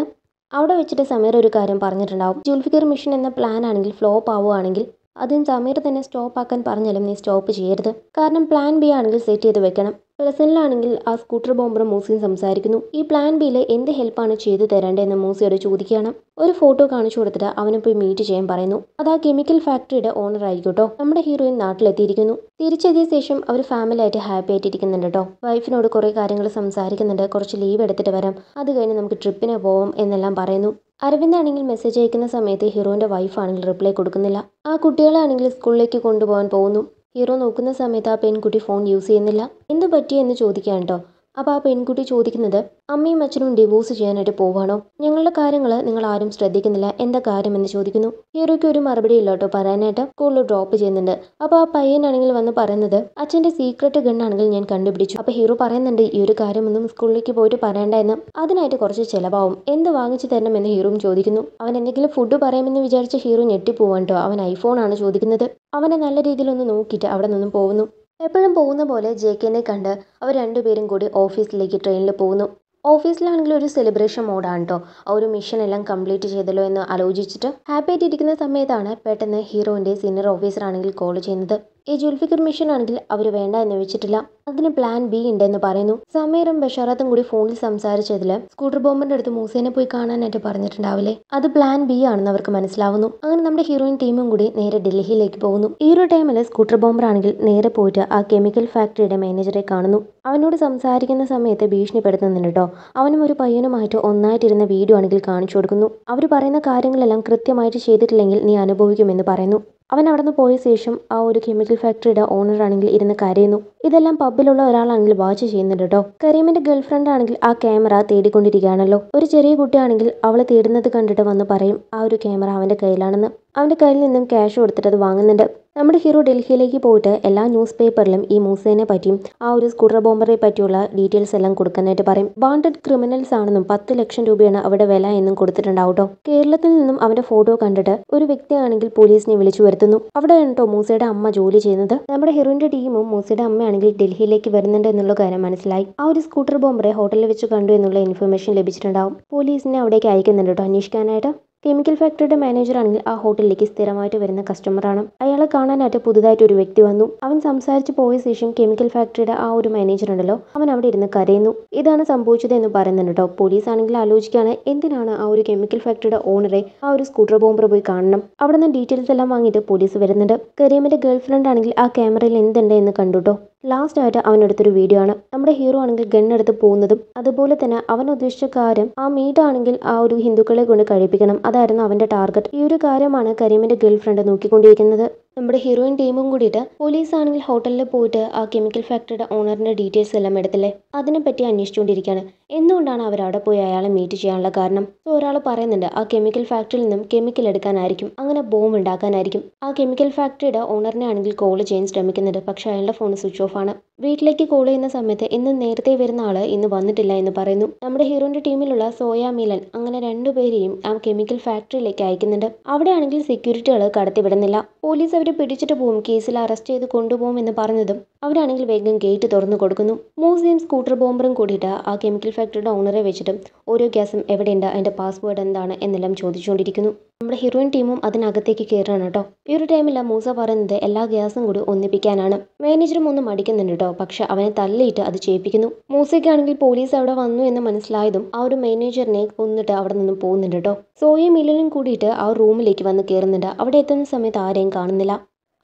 അവിടെ വെച്ചിട്ട് സമീർ ഒരു കാര്യം പറഞ്ഞിട്ടുണ്ടാവും ജുൽഫിക്കർ മിഷൻ എന്ന പ്ലാൻ ആണെങ്കിൽ ഫ്ലോപ്പ് ആവുകയാണെങ്കിൽ അതിന് സമീർ തന്നെ സ്റ്റോപ്പ് ആക്കാൻ പറഞ്ഞാലും നീ സ്റ്റോപ്പ് ചെയ്യരുത് കാരണം പ്ലാൻ ബി ആണെങ്കിൽ സെറ്റ് ചെയ്ത് വെക്കണം പ്രസൻറ്റിലാണെങ്കിൽ ആ സ്കൂട്ടർ ബോംബർ മൂസിയും സംസാരിക്കുന്നു ഈ പ്ലാൻ ബിയിലെ എന്ത് ഹെൽപ്പാണ് ചെയ്തു തരേണ്ടതെന്ന് മൂസിയോട് ചോദിക്കുകയാണ് ഒരു ഫോട്ടോ കാണിച്ചു കൊടുത്തിട്ട് അവനെ പോയി മീറ്റ് ചെയ്യാൻ പറയുന്നു അത് ആ കെമിക്കൽ ഫാക്ടറിയുടെ ഓണർ ആയിരിക്കും നമ്മുടെ ഹീറോയിൻ നാട്ടിലെത്തിയിരിക്കുന്നു തിരിച്ചെത്തിയ ശേഷം അവർ ഫാമിലി ആയിട്ട് ഹാപ്പി ആയിട്ടിരിക്കുന്നുണ്ട് കേട്ടോ വൈഫിനോട് കുറേ കാര്യങ്ങൾ സംസാരിക്കുന്നുണ്ട് കുറച്ച് ലീവ് എടുത്തിട്ട് വരാം അത് കഴിഞ്ഞ് നമുക്ക് ട്രിപ്പിന് പോവാം എന്നെല്ലാം പറയുന്നു അരവിന്ദ് ആണെങ്കിൽ മെസ്സേജ് അയക്കുന്ന സമയത്ത് ഹീറോയിന്റെ വൈഫാണെങ്കിൽ റിപ്ലൈ കൊടുക്കുന്നില്ല ആ കുട്ടികളാണെങ്കിൽ സ്കൂളിലേക്ക് കൊണ്ടുപോകാൻ പോകുന്നു ഹീറോ നോക്കുന്ന സമയത്ത് ആ പെൺകുട്ടി ഫോൺ യൂസ് ചെയ്യുന്നില്ല എന്ത് പറ്റി എന്ന് ചോദിക്കാൻ കേട്ടോ അപ്പോൾ ആ പെൺകുട്ടി ചോദിക്കുന്നത് അമ്മയും അച്ഛനും ഡിവോഴ്സ് ചെയ്യാനായിട്ട് പോവാണോ ഞങ്ങളുടെ കാര്യങ്ങൾ നിങ്ങൾ ആരും ശ്രദ്ധിക്കുന്നില്ല എന്താ കാര്യമെന്ന് ചോദിക്കുന്നു ഹീറോയ്ക്ക് ഒരു മറുപടി ഇല്ല കേട്ടോ പറയാനായിട്ട് സ്കൂളിൽ ഡ്രോപ്പ് ചെയ്യുന്നുണ്ട് അപ്പോൾ ആ പയ്യനാണെങ്കിൽ വന്ന് പറയുന്നത് അച്ഛൻ്റെ സീക്രട്ട് ഗണ്ണാണെങ്കിൽ ഞാൻ കണ്ടുപിടിച്ചു അപ്പോൾ ഹീറോ പറയുന്നുണ്ട് ഈ ഒരു കാര്യമൊന്നും സ്കൂളിലേക്ക് പോയിട്ട് പറയണ്ട എന്ന് അതിനായിട്ട് കുറച്ച് ചിലവാവും എന്ത് വാങ്ങിച്ചു തരണമെന്ന് ഹീറോയും ചോദിക്കുന്നു അവൻ എന്തെങ്കിലും ഫുഡ് പറയുമെന്ന് വിചാരിച്ച ഹീറോ ഞെട്ടിപ്പോവാണ്ടോ കേട്ടോ അവൻ ഐഫോണാണ് ചോദിക്കുന്നത് അവനെ നല്ല രീതിയിലൊന്ന് നോക്കിയിട്ട് അവിടെ നിന്നും പോകുന്നു എപ്പോഴും പോകുന്ന പോലെ ജെ കെനെ കണ്ട് അവർ രണ്ടുപേരും കൂടി ഓഫീസിലേക്ക് ട്രെയിനിൽ പോകുന്നു ഓഫീസിലാണെങ്കിൽ ഒരു സെലിബ്രേഷൻ മോഡാണ് കേട്ടോ ആ ഒരു മിഷൻ എല്ലാം കംപ്ലീറ്റ് ചെയ്തല്ലോ എന്ന് ആലോചിച്ചിട്ട് ഹാപ്പി ആയിട്ടിരിക്കുന്ന സമയത്താണ് പെട്ടെന്ന് ഹീറോൻ്റെ സീനിയർ ഓഫീസറാണെങ്കിൽ കോൾ ചെയ്യുന്നത് ഈ ജുൽഫിക്കർ മിഷൻ ആണെങ്കിൽ അവർ വേണ്ട എന്ന് വെച്ചിട്ടില്ല അതിന് പ്ലാൻ ബി ഉണ്ടെന്ന് പറയുന്നു സമീറും ബഷാറത്തും കൂടി ഫോണിൽ സംസാരിച്ചതിൽ സ്കൂട്ടർ ബോംബിന്റെ അടുത്ത് മൂസേനെ പോയി കാണാനായിട്ട് പറഞ്ഞിട്ടുണ്ടാവില്ലേ അത് പ്ലാൻ ബി ആണെന്ന് അവർക്ക് മനസ്സിലാവുന്നു അങ്ങനെ നമ്മുടെ ഹീറോയിൻ ടീമും കൂടി നേരെ ഡൽഹിയിലേക്ക് പോകുന്നു ഈ ഒരു ടൈമിൽ സ്കൂട്ടർ ബോംബർ ആണെങ്കിൽ നേരെ പോയിട്ട് ആ കെമിക്കൽ ഫാക്ടറിയുടെ മാനേജറെ കാണുന്നു അവനോട് സംസാരിക്കുന്ന സമയത്ത് ഭീഷണിപ്പെടുത്തുന്നുണ്ട് കേട്ടോ അവനും ഒരു പയ്യനുമായിട്ട് ഒന്നായിട്ടിരുന്ന വീഡിയോ ആണെങ്കിൽ കാണിച്ചു കൊടുക്കുന്നു അവർ പറയുന്ന കാര്യങ്ങളെല്ലാം കൃത്യമായിട്ട് ചെയ്തിട്ടില്ലെങ്കിൽ നീ അനുഭവിക്കുമെന്ന് പറയുന്നു അവൻ അവിടെ നിന്ന് പോയ ശേഷം ആ ഒരു കെമിക്കൽ ഫാക്ടറിയുടെ ഓണർ ആണെങ്കിൽ ഇരുന്ന് കരയുന്നു ഇതെല്ലാം പബ്ബിലുള്ള ഒരാളാണെങ്കിൽ വാച്ച് ചെയ്യുന്നുണ്ട് കേട്ടോ കരീമിന്റെ ഗേൾഫ്രണ്ട് ആണെങ്കിൽ ആ ക്യാമറ തേടിക്കൊണ്ടിരിക്കുകയാണല്ലോ ഒരു ചെറിയ കുട്ടിയാണെങ്കിൽ അവളെ തേടുന്നത് കണ്ടിട്ട് വന്ന് പറയും ആ ഒരു ക്യാമറ അവന്റെ കയ്യിലാണെന്ന് അവന്റെ കയ്യിൽ നിന്നും ക്യാഷ് കൊടുത്തിട്ട് അത് വാങ്ങുന്നുണ്ട് നമ്മുടെ ഹീറോ ഡൽഹിയിലേക്ക് പോയിട്ട് എല്ലാ ന്യൂസ് പേപ്പറിലും ഈ മൂസേനെ പറ്റിയും ആ ഒരു സ്കൂട്ടർ ബോംബറെ പറ്റിയുള്ള ഡീറ്റെയിൽസ് എല്ലാം കൊടുക്കാനായിട്ട് പറയും ബാണ്ടഡ് ക്രിമിനൽസ് ആണെന്നും പത്ത് ലക്ഷം രൂപയാണ് അവിടെ വില എന്നും കൊടുത്തിട്ടുണ്ടാവട്ടോ കേരളത്തിൽ നിന്നും അവന്റെ ഫോട്ടോ കണ്ടിട്ട് ഒരു വ്യക്തിയാണെങ്കിൽ പോലീസിനെ വിളിച്ചു വരുത്തുന്നു അവിടെയാണ് കേട്ടോ മൂസയുടെ അമ്മ ജോലി ചെയ്യുന്നത് നമ്മുടെ ഹീറോയിന്റെ ടീമും മൂസയുടെ അമ്മയാണെങ്കിൽ ഡൽഹിയിലേക്ക് വരുന്നുണ്ട് എന്നുള്ള കാര്യം മനസ്സിലായി ആ ഒരു സ്കൂട്ടർ ബോംബറെ ഹോട്ടലിൽ വെച്ച് കണ്ടു എന്നുള്ള ഇൻഫർമേഷൻ ലഭിച്ചിട്ടുണ്ടാവും പോലീസിനെ അവിടേക്ക് അയക്കുന്നുണ്ട് കേട്ടോ അന്വേഷിക്കാനായിട്ട് കെമിക്കൽ ഫാക്ടറിയുടെ മാനേജർ ആണെങ്കിൽ ആ ഹോട്ടലിലേക്ക് സ്ഥിരമായിട്ട് വരുന്ന കസ്റ്റമറാണ് അയാളെ കാണാനായിട്ട് പുതുതായിട്ട് ഒരു വ്യക്തി വന്നു അവൻ സംസാരിച്ച് പോയ ശേഷം കെമിക്കൽ ഫാക്ടറിയുടെ ആ ഒരു മാനേജർ ഉണ്ടല്ലോ അവൻ അവിടെ ഇരുന്ന് കരയുന്നു ഇതാണ് സംഭവിച്ചത് എന്ന് പറയുന്നുണ്ട് കേട്ടോ പോലീസ് ആണെങ്കിൽ ആലോചിക്കുകയാണ് എന്തിനാണ് ആ ഒരു കെമിക്കൽ ഫാക്ടറിയുടെ ഓണറെ ആ ഒരു സ്കൂട്ടർ ബോംബർ പോയി കാണണം അവിടെ നിന്ന് ഡീറ്റെയിൽസ് എല്ലാം വാങ്ങിയിട്ട് പോലീസ് വരുന്നുണ്ട് കരീമിന്റെ ഗേൾ ഫ്രണ്ട് ആണെങ്കിൽ ആ ക്യാമറയിൽ എന്തുണ്ട് എന്ന് കണ്ടുട്ടോ ലാസ്റ്റായിട്ട് അവനെടുത്തൊരു വീഡിയോ ആണ് നമ്മുടെ ഹീറോ ആണെങ്കിൽ ഗണ്ണെടുത്ത് പോകുന്നതും അതുപോലെ തന്നെ അവൻ ഉദ്ദേശിച്ച കാര്യം ആ മീറ്റ് ആ ഒരു ഹിന്ദുക്കളെ കൊണ്ട് കഴിപ്പിക്കണം അതായിരുന്നു അവന്റെ ടാർഗറ്റ് ഈ ഒരു കാര്യമാണ് കരീമിന്റെ ഗേൾഫ്രണ്ട് നോക്കിക്കൊണ്ടിരിക്കുന്നത് നമ്മുടെ ഹീറോയിൻ ടീമും കൂടിയിട്ട് പോലീസ് ആണെങ്കിൽ ഹോട്ടലിൽ പോയിട്ട് ആ കെമിക്കൽ ഫാക്ടറിയുടെ ഓണറിന്റെ ഡീറ്റെയിൽസ് എല്ലാം എടുത്തില്ലേ അതിനെപ്പറ്റി അന്വേഷിച്ചുകൊണ്ടിരിക്കുകയാണ് എന്തുകൊണ്ടാണ് അവർ അവിടെ പോയി അയാളെ മീറ്റ് ചെയ്യാനുള്ള കാരണം ഒരാൾ പറയുന്നുണ്ട് ആ കെമിക്കൽ ഫാക്ടറിയിൽ നിന്നും കെമിക്കൽ എടുക്കാനായിരിക്കും അങ്ങനെ ബോംബ് ഉണ്ടാക്കാനായിരിക്കും ആ കെമിക്കൽ ഫാക്ടറിയുടെ ഓണറിനെ ആണെങ്കിൽ കോൾ ചെയ്യാൻ ശ്രമിക്കുന്നുണ്ട് പക്ഷേ അയാളുടെ ഫോൺ സ്വിച്ച് ഓഫ് ആണ് വീട്ടിലേക്ക് കോൾ ചെയ്യുന്ന സമയത്ത് ഇന്ന് നേരത്തെ വരുന്ന ആള് ഇന്ന് വന്നിട്ടില്ല എന്ന് പറയുന്നു നമ്മുടെ ഹീറോന്റെ ടീമിലുള്ള സോയാ മിലൻ അങ്ങനെ രണ്ടുപേരെയും ആ കെമിക്കൽ ഫാക്ടറിയിലേക്ക് അയക്കുന്നുണ്ട് അവിടെയാണെങ്കിൽ സെക്യൂരിറ്റികൾ കടത്തിവിടുന്നില്ല പോലീസ് അവരെ പിടിച്ചിട്ട് പോകും കേസിൽ അറസ്റ്റ് ചെയ്ത് കൊണ്ടുപോകും എന്ന് പറഞ്ഞതും അവരാണെങ്കിൽ വേഗം ഗേറ്റ് തുറന്നു കൊടുക്കുന്നു മ്യൂസിയം സ്കൂട്ടർ ബോംബറും കൂടിയിട്ട് ആ കെമിക്കൽ ഫാക്ടറിയുടെ ഓണറെ വെച്ചിട്ട് ഓരോ ഗ്യാസും എവിടെയുണ്ട് അതിന്റെ പാസ്വേഡ് എന്താണ് എന്നെല്ലാം ചോദിച്ചുകൊണ്ടിരിക്കുന്നു നമ്മുടെ ഹീറോയിൻ ടീമും അതിനകത്തേക്ക് കയറാണ് കേട്ടോ ഈ ഒരു ടൈമിൽ മൂസ പറയുന്നത് എല്ലാ ഗ്യാസും കൂടി ഒന്നിപ്പിക്കാനാണ് മാനേജറും ഒന്നും മടിക്കുന്നുണ്ട് കേട്ടോ പക്ഷെ അവനെ തള്ളിയിട്ട് അത് ചെയ്യിപ്പിക്കുന്നു മൂസയ്ക്കാണെങ്കിൽ പോലീസ് അവിടെ വന്നു എന്ന് മനസ്സിലായതും ആ ഒരു മാനേജറിനെ കൊന്നിട്ട് അവിടെ നിന്നും പോകുന്നുണ്ട് കേട്ടോ സോയും മില്ലനും കൂടിയിട്ട് ആ റൂമിലേക്ക് വന്ന് കയറുന്നുണ്ട് അവിടെ എത്തുന്ന സമയത്ത് ആരെയും കാണുന്നില്ല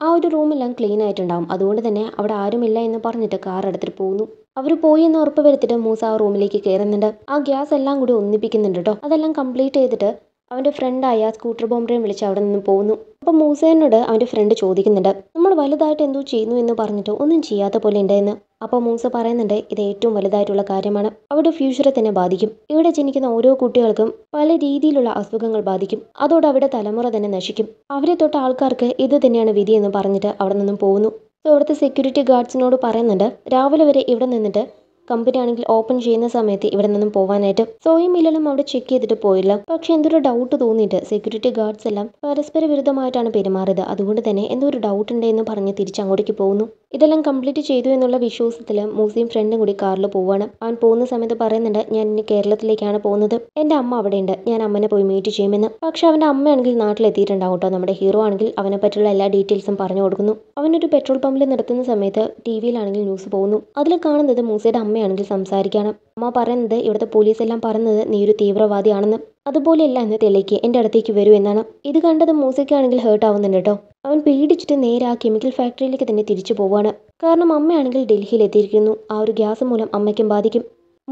ആ ഒരു റൂമെല്ലാം ക്ലീൻ ആയിട്ടുണ്ടാവും അതുകൊണ്ട് തന്നെ അവിടെ ആരുമില്ല എന്ന് പറഞ്ഞിട്ട് കാർ എടുത്തിട്ട് പോകുന്നു അവർ പോയി എന്ന് ഉറപ്പ് വരുത്തിയിട്ട് മൂസ ആ റൂമിലേക്ക് കയറുന്നുണ്ട് ആ ഗ്യാസ് എല്ലാം കൂടി ഒന്നിപ്പിക്കുന്നുണ്ട് കേട്ടോ അതെല്ലാം കംപ്ലീറ്റ് ചെയ്തിട്ട് അവൻ്റെ ഫ്രണ്ടായ സ്കൂട്ടർ ബോംബറേയും വിളിച്ച് അവിടെ നിന്ന് പോകുന്നു അപ്പോൾ മൂസേനോട് അവൻ്റെ ഫ്രണ്ട് ചോദിക്കുന്നുണ്ട് നമ്മൾ വലുതായിട്ട് എന്തോ ചെയ്യുന്നു എന്ന് പറഞ്ഞിട്ട് ഒന്നും ചെയ്യാത്ത പോലെ ഉണ്ടായിരുന്നു അപ്പോൾ മൂസ പറയുന്നുണ്ട് ഇത് ഏറ്റവും വലുതായിട്ടുള്ള കാര്യമാണ് അവിടെ ഫ്യൂച്ചറെ തന്നെ ബാധിക്കും ഇവിടെ ജനിക്കുന്ന ഓരോ കുട്ടികൾക്കും പല രീതിയിലുള്ള അസുഖങ്ങൾ ബാധിക്കും അതോടെ അവിടെ തലമുറ തന്നെ നശിക്കും അവരെ തൊട്ട ആൾക്കാർക്ക് ഇത് തന്നെയാണ് വിധി എന്ന് പറഞ്ഞിട്ട് അവിടെ നിന്നും പോകുന്നു സോ അവിടുത്തെ സെക്യൂരിറ്റി ഗാർഡ്സിനോട് പറയുന്നുണ്ട് രാവിലെ വരെ ഇവിടെ നിന്നിട്ട് കമ്പനി ആണെങ്കിൽ ഓപ്പൺ ചെയ്യുന്ന സമയത്ത് ഇവിടെ നിന്നും പോവാനായിട്ട് സോയും മില്ലനും അവിടെ ചെക്ക് ചെയ്തിട്ട് പോയില്ല പക്ഷെ എന്തൊരു ഡൗട്ട് തോന്നിയിട്ട് സെക്യൂരിറ്റി ഗാർഡ്സ് എല്ലാം പരസ്പര വിരുദ്ധമായിട്ടാണ് പെരുമാറിയത് അതുകൊണ്ട് തന്നെ എന്തോ ഒരു ഡൗട്ട് ഉണ്ട് എന്ന് തിരിച്ച് അങ്ങോട്ടേക്ക് പോകുന്നു ഇതെല്ലാം കംപ്ലീറ്റ് ചെയ്തു എന്നുള്ള വിശ്വാസത്തിൽ മൂസിയും ഫ്രണ്ടും കൂടി കാറിൽ പോവാണ് അവൻ പോകുന്ന സമയത്ത് പറയുന്നുണ്ട് ഞാൻ ഇനി കേരളത്തിലേക്കാണ് പോകുന്നത് എൻ്റെ അമ്മ അവിടെയുണ്ട് ഞാൻ അമ്മനെ പോയി മീറ്റ് ചെയ്യുമെന്ന് പക്ഷെ അവൻ്റെ അമ്മയാണെങ്കിൽ നാട്ടിലെത്തിയിട്ടുണ്ടാവും കേട്ടോ നമ്മുടെ ഹീറോ ആണെങ്കിൽ അവനെ പറ്റിയുള്ള എല്ലാ ഡീറ്റെയിൽസും പറഞ്ഞു കൊടുക്കുന്നു അവനൊരു പെട്രോൾ പമ്പിൽ നിർത്തുന്ന സമയത്ത് ടി വിയിലാണെങ്കിൽ ന്യൂസ് പോകുന്നു അതിൽ കാണുന്നത് മൂസയുടെ അമ്മയാണെങ്കിൽ സംസാരിക്കുകയാണ് അമ്മ പറയുന്നത് ഇവിടുത്തെ പോലീസ് എല്ലാം പറയുന്നത് നീ ഒരു തീവ്രവാദിയാണെന്ന് അതുപോലെയല്ല തെളിയിക്കുക എൻ്റെ അടുത്തേക്ക് വരൂ എന്നാണ് ഇത് കണ്ടത് മൂസയ്ക്കാണെങ്കിൽ ഹേർട്ട് ആവുന്നുണ്ട് കേട്ടോ അവൻ പേടിച്ചിട്ട് നേരെ ആ കെമിക്കൽ ഫാക്ടറിയിലേക്ക് തന്നെ തിരിച്ചു പോവുകയാണ് കാരണം അമ്മയാണെങ്കിൽ ഡൽഹിയിൽ എത്തിയിരിക്കുന്നു ആ ഒരു ഗ്യാസ് മൂലം അമ്മയ്ക്കും ബാധിക്കും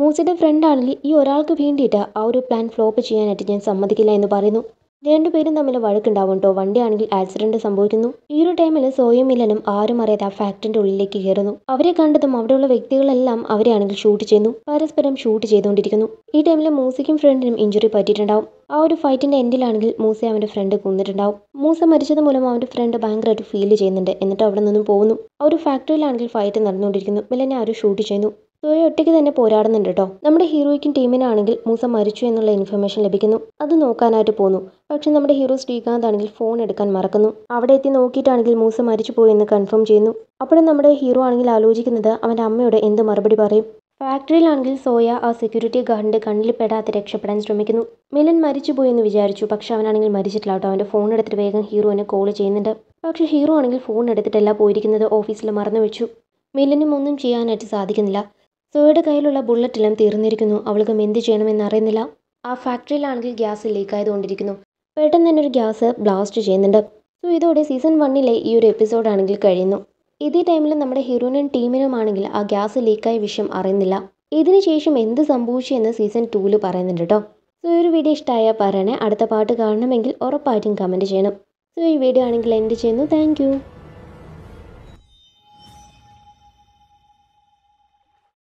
മൂസയുടെ ഫ്രണ്ടാണെങ്കിൽ ഈ ഒരാൾക്ക് വേണ്ടിയിട്ട് ആ ഒരു പ്ലാൻ ഫ്ലോപ്പ് ചെയ്യാനായിട്ട് ഞാൻ സമ്മതിക്കില്ല എന്ന് പറയുന്നു രണ്ടുപേരും തമ്മിൽ വഴക്കുണ്ടാവും കേട്ടോ വണ്ടിയാണെങ്കിൽ ആക്സിഡന്റ് സംഭവിക്കുന്നു ഈ ഒരു ടൈമിൽ സോയും മില്ലനും ആരും അറിയാതെ ആ ഫാക്ടറിന്റെ ഉള്ളിലേക്ക് കയറുന്നു അവരെ കണ്ടതും അവിടെയുള്ള വ്യക്തികളെല്ലാം അവരെയാണെങ്കിൽ ഷൂട്ട് ചെയ്യുന്നു പരസ്പരം ഷൂട്ട് ചെയ്തുകൊണ്ടിരിക്കുന്നു ഈ ടൈമിൽ മൂസയ്ക്കും ഫ്രണ്ടിനും ഇഞ്ചുറി പറ്റിയിട്ടുണ്ടാവും ആ ഒരു ഫൈറ്റിന്റെ എൻഡിലാണെങ്കിൽ മൂസ അവന്റെ ഫ്രണ്ട് കൊന്നിട്ടുണ്ടാവും മൂസ മരിച്ചത് മൂലം അവന്റെ ഫ്രണ്ട് ഭയങ്കരമായിട്ട് ഫീൽ ചെയ്യുന്നുണ്ട് എന്നിട്ട് അവിടെ നിന്നും പോകുന്നു ആ ഒരു ഫാക്ടറിയിലാണെങ്കിൽ ഫൈറ്റ് നടന്നുകൊണ്ടിരിക്കുന്നു മില്ലനെ ആരും ഷൂട്ട് ചെയ്യുന്നു സോയ ഒറ്റയ്ക്ക് തന്നെ പോരാടുന്നുണ്ട് കേട്ടോ നമ്മുടെ ഹീറോയ്ക്കും ടീമിനാണെങ്കിൽ മൂസ മരിച്ചു എന്നുള്ള ഇൻഫർമേഷൻ ലഭിക്കുന്നു അത് നോക്കാനായിട്ട് പോകുന്നു പക്ഷെ നമ്മുടെ ഹീറോ ശ്രീകാന്ത് ആണെങ്കിൽ ഫോൺ എടുക്കാൻ മറക്കുന്നു അവിടെ എത്തി നോക്കിയിട്ടാണെങ്കിൽ മൂസ മരിച്ചു പോയി എന്ന് കൺഫേം ചെയ്യുന്നു അപ്പോഴും നമ്മുടെ ഹീറോ ആണെങ്കിൽ ആലോചിക്കുന്നത് അവൻ്റെ അമ്മയോട് എന്ത് മറുപടി പറയും ഫാക്ടറിയിലാണെങ്കിൽ സോയ ആ സെക്യൂരിറ്റി ഗാർഡിൻ്റെ കണ്ണിൽ പെടാതെ രക്ഷപ്പെടാൻ ശ്രമിക്കുന്നു മിലൻ മരിച്ചു എന്ന് വിചാരിച്ചു പക്ഷെ അവനാണെങ്കിൽ മരിച്ചിട്ടില്ല കേട്ടോ അവൻ്റെ ഫോൺ എടുത്തിട്ട് വേഗം ഹീറോയിനെ കോൾ ചെയ്യുന്നുണ്ട് പക്ഷെ ഹീറോ ആണെങ്കിൽ ഫോൺ എടുത്തിട്ടല്ല പോയിരിക്കുന്നത് ഓഫീസിൽ മറന്നു വെച്ചു മിലനും ഒന്നും ചെയ്യാനായിട്ട് സാധിക്കുന്നില്ല സോയുടെ കയ്യിലുള്ള എല്ലാം തീർന്നിരിക്കുന്നു അവൾക്കും എന്ത് ചെയ്യണമെന്ന് അറിയുന്നില്ല ആ ഫാക്ടറിയിലാണെങ്കിൽ ഗ്യാസ് ലീക്കായതുകൊണ്ടിരിക്കുന്നു പെട്ടെന്ന് തന്നെ ഒരു ഗ്യാസ് ബ്ലാസ്റ്റ് ചെയ്യുന്നുണ്ട് സോ ഇതോടെ സീസൺ വണ്ണിലെ ഈ ഒരു എപ്പിസോഡാണെങ്കിൽ കഴിയുന്നു ഇതേ ടൈമിൽ നമ്മുടെ ഹീറോനും ടീമിനുമാണെങ്കിൽ ആ ഗ്യാസ് ലീക്കായ വിഷയം അറിയുന്നില്ല ഇതിനുശേഷം എന്ത് സംഭവിച്ചു എന്ന് സീസൺ ടൂവിൽ പറയുന്നുണ്ട് കേട്ടോ സോ ഈ ഒരു വീഡിയോ ഇഷ്ടമായ പറയണേ അടുത്ത പാട്ട് കാണണമെങ്കിൽ ഉറപ്പായിട്ടും കമൻറ്റ് ചെയ്യണം സോ ഈ വീഡിയോ ആണെങ്കിൽ എൻ്റെ ചെയ്യുന്നു താങ്ക്